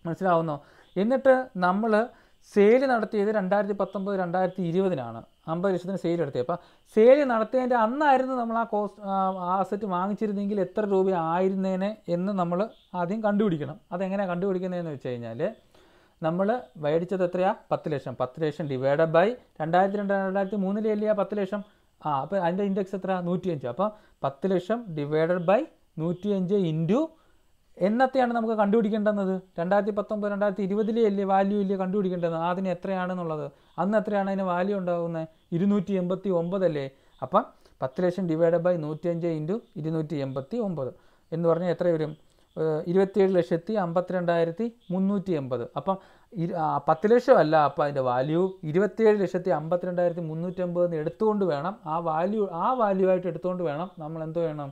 മനസ്സിലാവുന്നോ എന്നിട്ട് നമ്മൾ സെയിൽ നടത്തിയത് രണ്ടായിരത്തി പത്തൊമ്പത് രണ്ടായിരത്തി ഇരുപതിനാണ് അമ്പത് ലക്ഷത്തിന് സെയിൽ നടത്തിയത് അപ്പം സെയിൽ നടത്തിയതിൻ്റെ അന്നായിരുന്നു നമ്മൾ ആ കോസ്റ്റ് അസറ്റ് വാങ്ങിച്ചിരുന്നെങ്കിൽ എത്ര രൂപ ആയിരുന്നേനെ എന്ന് നമ്മൾ ആദ്യം കണ്ടുപിടിക്കണം അതെങ്ങനെയാണ് കണ്ടുപിടിക്കുന്നതെന്ന് വെച്ച് കഴിഞ്ഞാൽ നമ്മൾ മേടിച്ചത് എത്രയാണ് പത്ത് ലക്ഷം പത്ത് ലക്ഷം ഡിവൈഡ് ബൈ രണ്ടായിരത്തി രണ്ട് രണ്ടായിരത്തി മൂന്നിലെ അല്ലേ പത്ത് ലക്ഷം ആ അപ്പം അതിൻ്റെ ഇൻഡെക്സ് എത്ര നൂറ്റിയഞ്ച് അപ്പം പത്ത് ലക്ഷം ഡിവൈഡ് ബൈ നൂറ്റിയഞ്ച് ഇൻറ്റു എന്നത്തെയാണ് നമുക്ക് കണ്ടുപിടിക്കേണ്ടത് രണ്ടായിരത്തി പത്തൊമ്പത് രണ്ടായിരത്തി ഇരുപതിലേ അല്ലേ വാല്യൂ ഇല്ലേ കണ്ടുപിടിക്കേണ്ടത് അതിന് എത്രയാണെന്നുള്ളത് അന്ന് എത്രയാണ് അതിന് വാല്യൂ ഉണ്ടാകുന്നത് ഇരുന്നൂറ്റി എൺപത്തി ഒമ്പതല്ലേ അപ്പം പത്ത് ലക്ഷം ഡിവൈഡ് ബൈ നൂറ്റിയഞ്ച് ഇൻറ്റു ഇരുന്നൂറ്റി എൺപത്തി ഒമ്പത് എന്ന് പറഞ്ഞാൽ എത്ര വരും ഇരുപത്തിയേഴ് ലക്ഷത്തി അമ്പത്തിരണ്ടായിരത്തി മുന്നൂറ്റി എൺപത് അപ്പം പത്ത് ലക്ഷം അല്ല അപ്പം അതിൻ്റെ വാല്യൂ ഇരുപത്തിയേഴ് ലക്ഷത്തി അമ്പത്തിരണ്ടായിരത്തി മുന്നൂറ്റമ്പത് എന്ന് എടുത്തുകൊണ്ട് വേണം ആ വാല്യൂ ആ വാല്യൂ ആയിട്ട് എടുത്തുകൊണ്ട് വേണം നമ്മൾ എന്ത് വേണം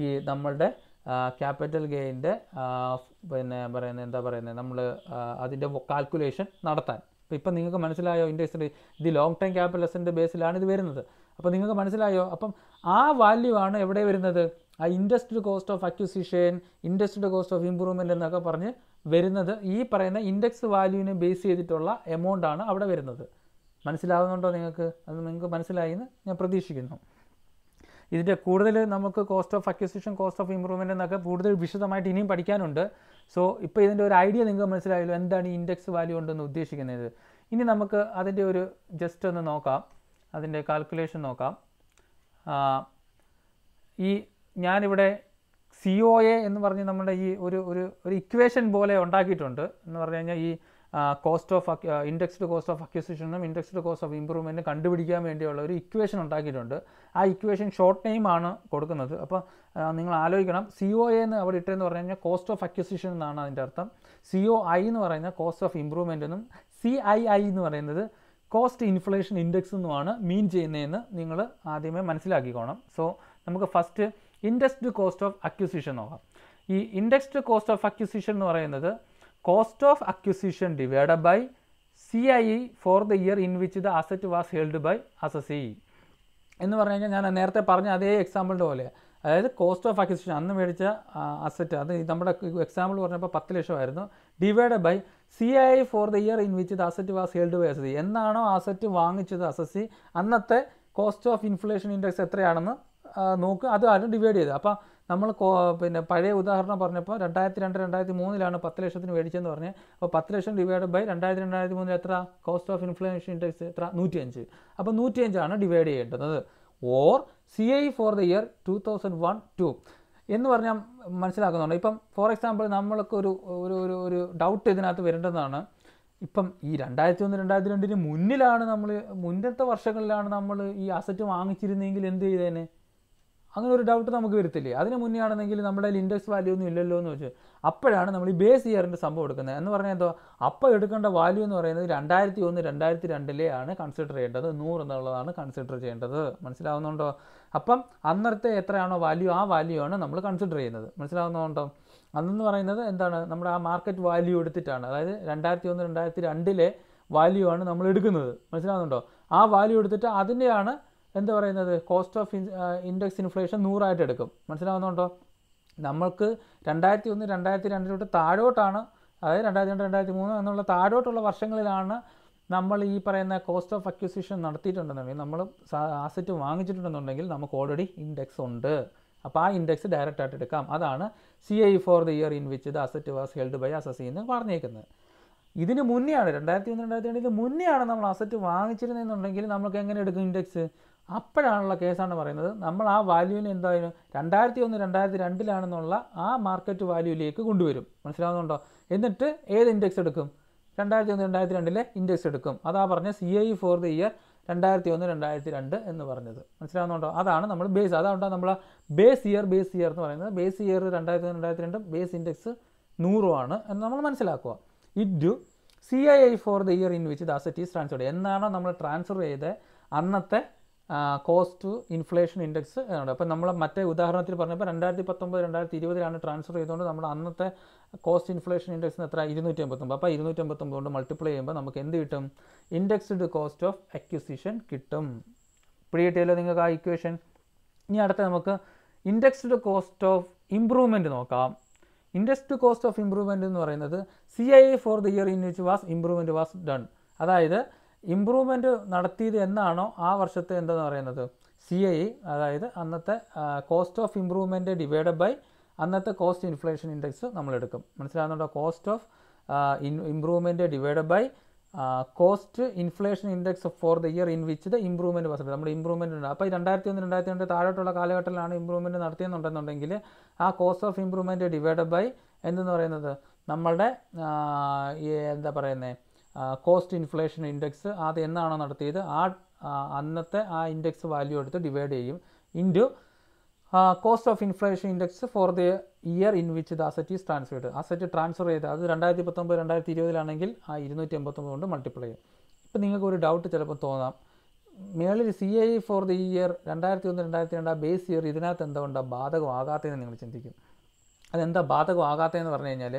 ഈ നമ്മളുടെ ക്യാപിറ്റൽ ഗെയിൻ്റെ പിന്നെ പറയുന്നത് എന്താ പറയുന്നത് നമ്മൾ അതിൻ്റെ കാൽക്കുലേഷൻ നടത്താൻ അപ്പോൾ ഇപ്പം നിങ്ങൾക്ക് മനസ്സിലായോ ഇൻഡസ്ട്രി ഇത് ലോങ് ടൈം ക്യാപിറ്റലിസിൻ്റെ ബേസിലാണ് ഇത് വരുന്നത് അപ്പോൾ നിങ്ങൾക്ക് മനസ്സിലായോ അപ്പം ആ വാല്യൂ ആണ് എവിടെ വരുന്നത് ആ ഇൻഡസ്ട്രി കോസ്റ്റ് ഓഫ് അക്വിസിഷൻ ഇൻഡസ്ട്രിയുടെ കോസ്റ്റ് ഓഫ് ഇമ്പ്രൂവ്മെൻ്റ് എന്നൊക്കെ പറഞ്ഞ് വരുന്നത് ഈ പറയുന്ന ഇൻഡെക്സ് വാല്യൂവിനെ ബേസ് ചെയ്തിട്ടുള്ള എമൗണ്ട് ആണ് അവിടെ വരുന്നത് മനസ്സിലാവുന്നുണ്ടോ നിങ്ങൾക്ക് അത് നിങ്ങൾക്ക് മനസ്സിലായി എന്ന് ഞാൻ പ്രതീക്ഷിക്കുന്നു ഇതിൻ്റെ കൂടുതൽ നമുക്ക് cost of acquisition cost of improvement എന്നൊക്കെ കൂടുതൽ വിശദമായിട്ട് ഇനിയും പഠിക്കാനുണ്ട് സോ ഇപ്പോൾ ഇതിൻ്റെ ഒരു ഐഡിയ നിങ്ങൾക്ക് മനസ്സിലായല്ലോ എന്താണ് ഈ ഇൻഡെക്സ് വാല്യൂ ഉണ്ടെന്ന് ഉദ്ദേശിക്കുന്നത് ഇനി നമുക്ക് അതിൻ്റെ ഒരു ജസ്റ്റ് ഒന്ന് നോക്കാം അതിൻ്റെ കാൽക്കുലേഷൻ നോക്കാം ഈ ഞാനിവിടെ സി ഒ എ എന്ന് പറഞ്ഞ് നമ്മുടെ ഈ ഒരു ഒരു ഒരു ഇക്വേഷൻ പോലെ ഉണ്ടാക്കിയിട്ടുണ്ട് എന്ന് പറഞ്ഞു കഴിഞ്ഞാൽ ഈ cost of indexed cost of അക്യൂസിഷനും ഇൻഡെക്സ്ഡ് കോസ്റ്റ് ഓഫ് ഇമ്പ്രൂവ്മെൻറ്റും കണ്ടുപിടിക്കാൻ വേണ്ടിയുള്ള ഒരു ഇക്വേഷൻ ഉണ്ടാക്കിയിട്ടുണ്ട് ആ ഇക്വേഷൻ ഷോർട്ട് നെയിം ആണ് കൊടുക്കുന്നത് അപ്പോൾ നിങ്ങൾ ആലോചിക്കണം സി ഒ എ എന്ന് അവിടെ ഇട്ടതെന്ന് പറഞ്ഞു കഴിഞ്ഞാൽ കോസ്റ്റ് ഓഫ് അക്യൂസിഷൻ എന്നാണ് അതിൻ്റെ അർത്ഥം സി ഒ ഐ എന്ന് പറയുന്നത് കോസ്റ്റ് ഓഫ് ഇമ്പ്രൂവ്മെൻ്റ് എന്നും സി ഐ ഐ എന്ന് പറയുന്നത് കോസ്റ്റ് ഇൻഫ്ലേഷൻ ഇൻഡെക്സ് എന്നുമാണ് മീൻ ചെയ്യുന്നതെന്ന് നിങ്ങൾ ആദ്യമേ മനസ്സിലാക്കിക്കോണം സോ നമുക്ക് first indexed cost of acquisition നോക്കാം ഈ ഇൻഡെക്സ്ഡ് കോസ്റ്റ് ഓഫ് അക്യൂസിഷൻ എന്ന് പറയുന്നത് cost of divide by C I E for the year in which the asset was held by assessee എന്ന് പറഞ്ഞു കഴിഞ്ഞാൽ ഞാൻ നേരത്തെ പറഞ്ഞ അതേ എക്സാമ്പിളിൻ്റെ പോലെ അതായത് കോസ്റ്റ് ഓഫ് അക്വിസിഷൻ അന്ന് മേടിച്ച അസറ്റ് അത് നമ്മുടെ എക്സാമ്പിൾ പറഞ്ഞപ്പോൾ പത്ത് ലക്ഷമായിരുന്നു divide by C I for the year in which the asset was held by S എന്നാണോ അസറ്റ് വാങ്ങിച്ചത് അസസ്സി e? അന്നത്തെ കോസ്റ്റ് ഓഫ് ഇൻഫ്ലേഷൻ ഇൻഡെക്സ് എത്രയാണെന്ന് നോക്കുക അത് ആരും ഡിവൈഡ് ചെയ്ത് അപ്പോൾ നമ്മൾ പിന്നെ പഴയ ഉദാഹരണം പറഞ്ഞപ്പോൾ രണ്ടായിരത്തി രണ്ട് രണ്ടായിരത്തി മൂന്നിലാണ് പത്ത് ലക്ഷത്തിന് മേടിച്ചെന്ന് പറഞ്ഞത് അപ്പോൾ പത്ത് ലക്ഷം ഡിവൈഡ് ബൈ രണ്ടായിരത്തി രണ്ടായിരത്തി മൂന്നിൽ എത്ര കോസ്റ്റ് ഓഫ് ഇൻഫ്ലേഷൻ ഇൻഡെക്സ് എത്ര നൂറ്റി അഞ്ച് അപ്പോൾ നൂറ്റി അഞ്ചാണ് ഡിവൈഡ് ചെയ്യേണ്ടത് or C I for the year two thousand one two എന്ന് പറഞ്ഞാൽ മനസ്സിലാക്കുന്നുണ്ട് ഇപ്പം ഫോർ എക്സാമ്പിൾ നമ്മൾക്ക് ഒരു ഒരു ഒരു ഒരു ഡൗട്ട് ഇതിനകത്ത് വരേണ്ടതാണ് ഇപ്പം ഈ രണ്ടായിരത്തി ഒന്ന് രണ്ടായിരത്തി രണ്ടിന് മുന്നിലാണ് നമ്മൾ മുന്നത്തെ വർഷങ്ങളിലാണ് നമ്മൾ ഈ അസറ്റ് വാങ്ങിച്ചിരുന്നെങ്കിൽ എന്ത് ചെയ്തേനെ അങ്ങനെ ഒരു ഡൗട്ട് നമുക്ക് വരത്തില്ലേ അതിന് മുന്നേ ആണെന്നെങ്കിൽ നമ്മുടെ ഇൻഡെക്സ് വാല്യൂ ഒന്നും ഇല്ലല്ലോ എന്ന് വെച്ചു അപ്പോഴാണ് നമ്മൾ ഈ ബേസ് ഇയറിൻ്റെ സംഭവം എടുക്കുന്നത് എന്ന് പറഞ്ഞാൽ എന്തോ അപ്പോൾ എടുക്കേണ്ട വാല്യൂ എന്ന് പറയുന്നത് രണ്ടായിരത്തി ഒന്ന് രണ്ടായിരത്തി രണ്ടിലേ ആണ് കൺസിഡർ ചെയ്യേണ്ടത് നൂറ് എന്നുള്ളതാണ് കൺസിഡർ ചെയ്യേണ്ടത് മനസ്സിലാവുന്നുണ്ടോ അപ്പം അന്നത്തെ എത്രയാണോ വാല്യൂ ആ വാല്യൂ ആണ് നമ്മൾ കൺസിഡർ ചെയ്യുന്നത് മനസ്സിലാവുന്നുണ്ടോ അന്നെന്ന് പറയുന്നത് എന്താണ് നമ്മുടെ ആ മാർക്കറ്റ് വാല്യൂ എടുത്തിട്ടാണ് അതായത് രണ്ടായിരത്തി ഒന്ന് രണ്ടായിരത്തി രണ്ടിലെ വാല്യൂ ആണ് നമ്മൾ എടുക്കുന്നത് മനസ്സിലാവുന്നുണ്ടോ ആ വാല്യൂ എടുത്തിട്ട് അതിൻ്റെയാണ് എന്താ പറയുന്നത് കോസ്റ്റ് ഓഫ് ഇൻഡെക്സ് ഇൻഫ്ലേഷൻ നൂറായിട്ട് എടുക്കും മനസ്സിലാവുന്നുണ്ടോ നമ്മൾക്ക് രണ്ടായിരത്തി ഒന്ന് രണ്ടായിരത്തി രണ്ടിലോട്ട് താഴോട്ടാണ് അതായത് രണ്ടായിരത്തി രണ്ട് രണ്ടായിരത്തി മൂന്ന് എന്നുള്ള താഴോട്ടുള്ള വർഷങ്ങളിലാണ് നമ്മൾ ഈ പറയുന്ന കോസ്റ്റ് ഓഫ് അക്യൂസിഷൻ നടത്തിയിട്ടുണ്ടെന്നുണ്ടെങ്കിൽ നമ്മൾ ആസറ്റ് വാങ്ങിച്ചിട്ടുണ്ടെന്നുണ്ടെങ്കിൽ നമുക്ക് ഓൾറെഡി ഇൻഡെക്സ് ഉണ്ട് അപ്പോൾ ആ ഇൻഡെക്സ് ഡയറക്റ്റ് ആയിട്ട് എടുക്കാം അതാണ് C I for the year in which the asset was held by assessee എന്ന് പറഞ്ഞേക്കുന്നത് ഇതിന് മുന്നെയാണ് രണ്ടായിരത്തി ഒന്ന് രണ്ടായിരത്തി രണ്ടിന് മുന്നെയാണ് നമ്മൾ അസറ്റ് വാങ്ങിച്ചിരുന്നെന്നുണ്ടെങ്കിൽ നമുക്ക് എങ്ങനെ എടുക്കും ഇൻഡെക്സ് അപ്പോഴാണുള്ള കേസാണ് പറയുന്നത് നമ്മൾ ആ വാല്യൂവിന് എന്തായാലും രണ്ടായിരത്തി ഒന്ന് രണ്ടായിരത്തി രണ്ടിലാണെന്നുള്ള ആ മാർക്കറ്റ് വാല്യൂയിലേക്ക് കൊണ്ടുവരും മനസ്സിലാവുന്നുണ്ടോ എന്നിട്ട് ഏത് ഇൻഡെക്സ് എടുക്കും രണ്ടായിരത്തി ഒന്ന് രണ്ടായിരത്തി രണ്ടിലെ ഇൻഡെക്സ് എടുക്കും അതാ പറഞ്ഞ C I for e the year രണ്ടായിരത്തി ഒന്ന് രണ്ടായിരത്തി രണ്ട് എന്ന് പറഞ്ഞത് മനസ്സിലാവുന്നുണ്ടോ അതാണ് നമ്മൾ ബേസ് അതുകൊണ്ടാണ് നമ്മൾ ബേസ് ഇയർ ബേസ് ഇയർ എന്ന് പറയുന്നത് ബേസ് ഇയർ രണ്ടായിരത്തി ഒന്ന് രണ്ടായിരത്തി രണ്ടും ബേസ് ഇൻഡെക്സ് നൂറുമാണ് എന്ന് നമ്മൾ മനസ്സിലാക്കുക into C I I for the year in which the asset is transfer എന്നാണോ നമ്മൾ ട്രാൻസ്ഫർ ചെയ്ത് അന്നത്തെ കോസ്റ്റ് ഇൻഫ്ലേഷൻ ഇൻഡെക്സ് ഉണ്ട് അപ്പോൾ നമ്മൾ മറ്റേ ഉദാഹരണത്തിൽ പറഞ്ഞപ്പോൾ രണ്ടായിരത്തി പത്തൊമ്പത് രണ്ടായിരത്തി ഇരുപതിലാണ് ട്രാൻസ്ഫർ ചെയ്തുകൊണ്ട് നമ്മൾ അന്നത്തെ കോസ്റ്റ് ഇൻഫ്ലേഷൻ ഇൻഡെക്സ് എത്ര ഇരുന്നൂറ്റി അമ്പത്തൊമ്പത് അപ്പോൾ ഇരുന്നൂറ്റി അമ്പത്തൊമ്പത് കൊണ്ട് മൾട്ടിപ്ലൈ ചെയ്യുമ്പോൾ നമുക്ക് എന്ത് കിട്ടും ഇൻഡെക്സ്ഡ് കോസ്റ്റ് ഓഫ് അക്വിസിഷൻ കിട്ടും കിട്ടിയല്ലോ നിങ്ങൾക്ക് ആ ഇക്വേഷൻ ഇനി അടുത്ത നമുക്ക് ഇൻഡെക്സ്ഡ് കോസ്റ്റ് ഓഫ് ഇംപ്രൂവ്മെൻറ്റ് നോക്കാം ഇൻഡസ്ട്രി കോസ്റ്റ് ഓഫ് ഇംപ്രൂവ്മെൻറ്റ് എന്ന് പറയുന്നത് C I for the year in which was improvement was done അതായത് ഇമ്പ്രൂവ്മെൻറ്റ് നടത്തിയത് എന്നാണോ ആ വർഷത്തെ എന്തെന്ന് പറയുന്നത് സി ഐ അതായത് അന്നത്തെ cost of improvement divide by അന്നത്തെ കോസ്റ്റ് ഇൻഫ്ലേഷൻ ഇൻഡെക്സ് നമ്മൾ എടുക്കും മനസ്സിലാകുന്നുണ്ടോ cost of improvement divide by cost inflation index for the year in which the improvement percent നമ്മുടെ ഇമ്പ്രൂവ്മെൻറ്റ് ഉണ്ട് അപ്പോൾ ഈ രണ്ടായിരത്തി ഒന്ന് രണ്ടായിരത്തി രണ്ട് താഴോട്ടുള്ള കാലഘട്ടത്തിലാണ് ഇമ്പ്രൂവ്മെൻറ്റ് നടത്തിയെന്നുണ്ടെന്നുണ്ടെങ്കിൽ ആ cost of improvement divide by എന്തെന്ന് പറയുന്നത് നമ്മളുടെ എന്താ പറയുന്നത് കോസ്റ്റ് ഇൻഫ്ലേഷൻ ഇൻഡെക്സ് അത് എന്നാണോ നടത്തിയത് ആ അന്നത്തെ ആ ഇൻഡെക്സ് വാല്യൂ എടുത്ത് ഡിവൈഡ് ചെയ്യും into cost of inflation index for the year in which the asset is transferred asset transfer ചെയ്ത് അത് രണ്ടായിരത്തി പത്തൊമ്പത് രണ്ടായിരത്തി ഇരുപതിലാണെങ്കിൽ ആ ഇരുന്നൂറ്റി എൺപത്തൊമ്പത് കൊണ്ട് മൾട്ടിപ്ലൈ ചെയ്യും ഇപ്പം നിങ്ങൾക്ക് ഒരു ഡൗട്ട് ചിലപ്പോൾ തോന്നാം മേളിൽ C I for the year രണ്ടായിരത്തി ഒന്ന് രണ്ടായിരത്തി രണ്ട് ആ ബേസ് ഇയർ ഇതിനകത്ത് എന്തുകൊണ്ടാണ് ബാധകമാകാത്തതെന്ന് നിങ്ങൾ ചിന്തിക്കും അതെന്താ ബാധകമാകാത്തതെന്ന് പറഞ്ഞു കഴിഞ്ഞാൽ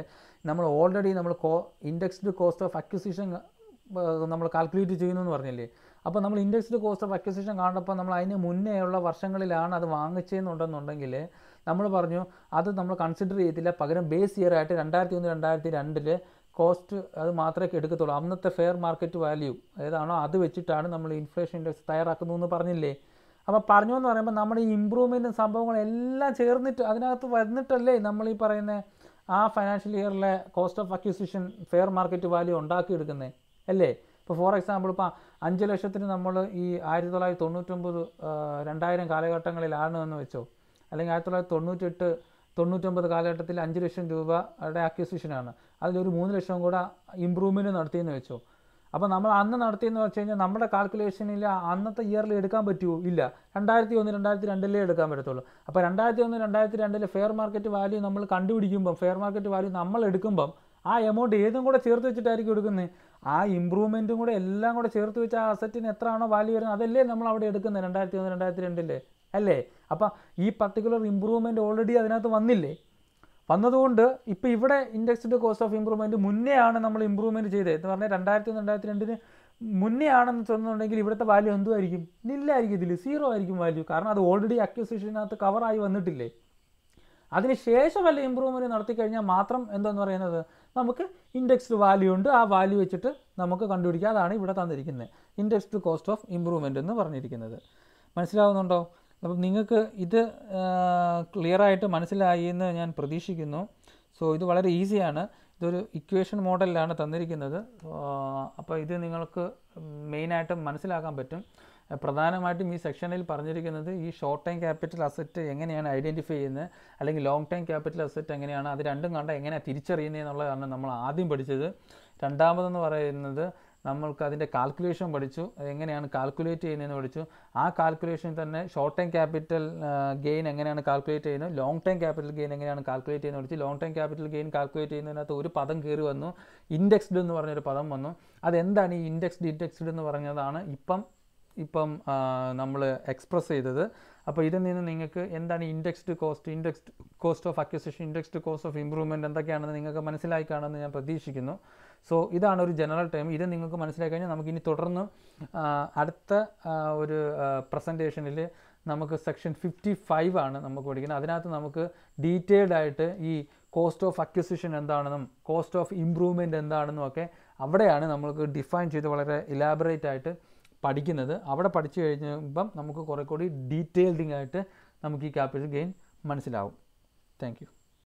നമ്മൾ ഓൾറെഡി നമ്മൾ കോ ഇൻഡെക്സ്ഡ് കോസ്റ്റ് ഓഫ് അക്വിസിഷൻ നമ്മൾ കാൽക്കുലേറ്റ് ചെയ്യുന്നു എന്ന് പറഞ്ഞില്ലേ അപ്പോൾ നമ്മൾ ഇൻഡെക്സ്ഡ് കോസ്റ്റ് ഓഫ് അക്വിസിഷൻ കാണുമ്പോൾ നമ്മൾ അതിന് മുന്നേ ഉള്ള വർഷങ്ങളിലാണ് അത് വാങ്ങിച്ചതെന്നുണ്ടെന്നുണ്ടെങ്കിൽ നമ്മൾ പറഞ്ഞു അത് നമ്മൾ കൺസിഡർ ചെയ്യത്തില്ല പകരം ബേസ് ഇയർ ആയിട്ട് രണ്ടായിരത്തി ഒന്ന് രണ്ടായിരത്തി രണ്ടിൽ കോസ്റ്റ് അത് മാത്രമേ എടുക്കത്തുള്ളൂ അന്നത്തെ ഫെയർ മാർക്കറ്റ് വാല്യൂ ഏതാണോ അത് വെച്ചിട്ടാണ് നമ്മൾ ഇൻഫ്ലേഷൻ ഇൻഡെക്സ് തയ്യാറാക്കുന്നു എന്ന് പറഞ്ഞില്ലേ അപ്പോൾ പറഞ്ഞു എന്ന് പറയുമ്പോൾ നമ്മുടെ ഈ ഇമ്പ്രൂവ്മെൻറ്റും സംഭവങ്ങളെല്ലാം ചേർന്നിട്ട് അതിനകത്ത് വന്നിട്ടല്ലേ നമ്മൾ ഈ പറയുന്ന ആ ഫൈനാൻഷ്യൽ ഇയറിലെ cost of acquisition fair market value ഉണ്ടാക്കിയെടുക്കുന്നത് അല്ലേ ഇപ്പോൾ ഫോർ എക്സാമ്പിൾ ഇപ്പോൾ അഞ്ച് ലക്ഷത്തിന് നമ്മൾ ഈ ആയിരത്തി തൊള്ളായിരത്തി തൊണ്ണൂറ്റൊമ്പത് രണ്ടായിരം കാലഘട്ടങ്ങളിലാണ് എന്ന് വെച്ചോ അല്ലെങ്കിൽ ആയിരത്തി തൊള്ളായിരത്തി തൊണ്ണൂറ്റെട്ട് തൊണ്ണൂറ്റൊമ്പത് കാലഘട്ടത്തിൽ അഞ്ച് ലക്ഷം രൂപയുടെ അക്വിസിഷനാണ് അതിലൊരു മൂന്ന് ലക്ഷം കൂടെ ഇമ്പ്രൂവ്മെൻറ്റ് നടത്തിയെന്ന് വെച്ചോ അപ്പോൾ നമ്മൾ അന്ന് നടത്തിയെന്ന് വെച്ച് കഴിഞ്ഞാൽ നമ്മുടെ കാൽക്കുലേഷനിൽ അന്നത്തെ ഇയറിൽ എടുക്കാൻ പറ്റുമോ ഇല്ല രണ്ടായിരത്തി ഒന്ന് രണ്ടായിരത്തി രണ്ടിലേ എടുക്കാൻ പറ്റത്തുള്ളൂ അപ്പോൾ രണ്ടായിരത്തി ഒന്ന് രണ്ടായിരത്തി രണ്ടിലെ ഫെയർ മാർക്കറ്റ് വാല്യൂ നമ്മൾ കണ്ടുപിടിക്കുമ്പം ഫെയർ മാർക്കറ്റ് വാല്യൂ നമ്മൾ എടുക്കുമ്പം ആ എമൗണ്ട് ഏതും കൂടെ ചേർത്ത് വെച്ചിട്ടായിരിക്കും എടുക്കുന്നത് ആ ഇമ്പ്രൂവ്മെൻറ്റും കൂടെ എല്ലാം കൂടെ ചേർത്ത് വെച്ച് ആ അസറ്റിന് എത്രയാണോ വാല്യൂ വരുന്നത് അതല്ലേ നമ്മൾ അവിടെ എടുക്കുന്നത് രണ്ടായിരത്തി ഒന്ന് രണ്ടായിരത്തി രണ്ടിലെ അല്ലേ അപ്പം ഈ പർട്ടിക്കുലർ ഇമ്പ്രൂവ്മെൻറ്റ് ഓൾറെഡി അതിനകത്ത് വന്നില്ലേ വന്നതുകൊണ്ട് ഇപ്പോൾ ഇവിടെ ഇൻഡെക്സിൻ്റെ കോസ്റ്റ് ഓഫ് ഇമ്പ്രൂവ്മെൻറ്റ് മുന്നേ ആണ് നമ്മൾ ഇമ്പ്രൂവ്മെൻറ്റ് ചെയ്തത് എന്ന് പറഞ്ഞാൽ രണ്ടായിരത്തി ഒന്ന് രണ്ടായിരത്തി രണ്ടിന് മുന്നേ ആണെന്ന് തോന്നുന്നുണ്ടെങ്കിൽ ഇവിടുത്തെ വാല്യൂ എന്തുമായിരിക്കും നില്ലായിരിക്കും ഇതിൽ സീറോ ആയിരിക്കും വാല്യൂ കാരണം അത് ഓൾറെഡി അക്യൂസിഷനകത്ത് കവറായി വന്നിട്ടില്ലേ അതിനുശേഷം വല്ല ഇമ്പ്രൂവ്മെൻറ്റ് നടത്തി കഴിഞ്ഞാൽ മാത്രം എന്തെന്ന് പറയുന്നത് നമുക്ക് ഇൻഡെക്സ്ഡ് വാല്യൂ ഉണ്ട് ആ വാല്യൂ വെച്ചിട്ട് നമുക്ക് കണ്ടുപിടിക്കുക അതാണ് ഇവിടെ തന്നിരിക്കുന്നത് ഇൻഡെക്സ്ഡ് കോസ്റ്റ് ഓഫ് ഇമ്പ്രൂവ്മെൻ്റ് എന്ന് പറഞ്ഞിരിക്കുന്നത് മനസ്സിലാവുന്നുണ്ടോ അപ്പം നിങ്ങൾക്ക് ഇത് ക്ലിയറായിട്ട് മനസ്സിലായി എന്ന് ഞാൻ പ്രതീക്ഷിക്കുന്നു സോ ഇത് വളരെ ഈസിയാണ് ഇതൊരു ഇക്വേഷൻ മോഡലിലാണ് തന്നിരിക്കുന്നത് അപ്പോൾ ഇത് നിങ്ങൾക്ക് മെയിനായിട്ടും മനസ്സിലാക്കാൻ പറ്റും പ്രധാനമായിട്ടും ഈ സെക്ഷനിൽ പറഞ്ഞിരിക്കുന്നത് ഈ ഷോർട്ട് ടൈം ക്യാപിറ്റൽ അസറ്റ് എങ്ങനെയാണ് ഐഡൻറ്റിഫൈ ചെയ്യുന്നത് അല്ലെങ്കിൽ ലോങ് ടൈം ക്യാപിറ്റൽ അസറ്റ് എങ്ങനെയാണ് അത് രണ്ടും കണ്ട എങ്ങനെയാണ് തിരിച്ചറിയുന്നത് എന്നുള്ളതാണ് നമ്മൾ ആദ്യം പഠിച്ചത് രണ്ടാമതെന്ന് പറയുന്നത് നമ്മൾക്ക് അതിൻ്റെ കാൽക്കുലേഷൻ പഠിച്ചു എങ്ങനെയാണ് കാൽക്കുലേറ്റ് ചെയ്യുന്നതെന്ന് പഠിച്ചു ആ കാൽക്കുലേഷൻ തന്നെ ഷോർട്ട് ടൈം ക്യാപിറ്റൽ ഗെയിൻ എങ്ങനെയാണ് കാൽക്കുലേറ്റ് ചെയ്യുന്നത് ലോങ് ടൈം ക്യാപിറ്റൽ ഗെയിൻ എങ്ങനെയാണ് കാൽക്കുലേറ്റ് ചെയ്യുന്നത് പഠിച്ചു long time capital gain calculate ചെയ്യുന്നതിനകത്ത് ഒരു പദം കയറി വന്നു ഇൻഡെക്സ്ഡ് എന്ന് പറഞ്ഞൊരു പദം വന്നു അതെന്താണ് ഈ ഇൻഡെക്സ്ഡ് ഇൻഡെക്സ്ഡ് എന്ന് പറഞ്ഞതാണ് ഇപ്പം ഇപ്പം നമ്മൾ എക്സ്പ്രസ് ചെയ്തത് അപ്പോൾ ഇതിൽ നിന്ന് നിങ്ങൾക്ക് എന്താണ് indexed cost indexed cost of acquisition indexed cost of improvement എന്തൊക്കെയാണെന്ന് നിങ്ങൾക്ക് മനസ്സിലായി കാണുമെന്ന് ഞാൻ പ്രതീക്ഷിക്കുന്നു സോ ഇതാണ് ഒരു ജനറൽ ടേം ഇത് നിങ്ങൾക്ക് മനസ്സിലാക്കി കഴിഞ്ഞാൽ നമുക്ക് ഇനി തുടർന്ന് അടുത്ത ഒരു പ്രസൻറ്റേഷനിൽ നമുക്ക് സെക്ഷൻ ഫിഫ്റ്റി ഫൈവ് ആണ് നമുക്ക് പഠിക്കുന്നത് അതിനകത്ത് നമുക്ക് ഡീറ്റെയിൽഡ് ആയിട്ട് ഈ കോസ്റ്റ് ഓഫ് അക്വിസിഷൻ എന്താണെന്നും കോസ്റ്റ് ഓഫ് ഇമ്പ്രൂവ്മെൻറ്റ് എന്താണെന്നും ഒക്കെ അവിടെയാണ് നമുക്ക് ഡിഫൈൻ ചെയ്ത് വളരെ ഇലാബറേറ്റ് ആയിട്ട് പഠിക്കുന്നത് അവിടെ പഠിച്ചു കഴിഞ്ഞപ്പം നമുക്ക് കുറേ കൂടി ഡീറ്റെയിൽഡിങ് ആയിട്ട് നമുക്ക് ഈ ക്യാപിറ്റൽ ഗെയിൻ മനസ്സിലാവും താങ്ക്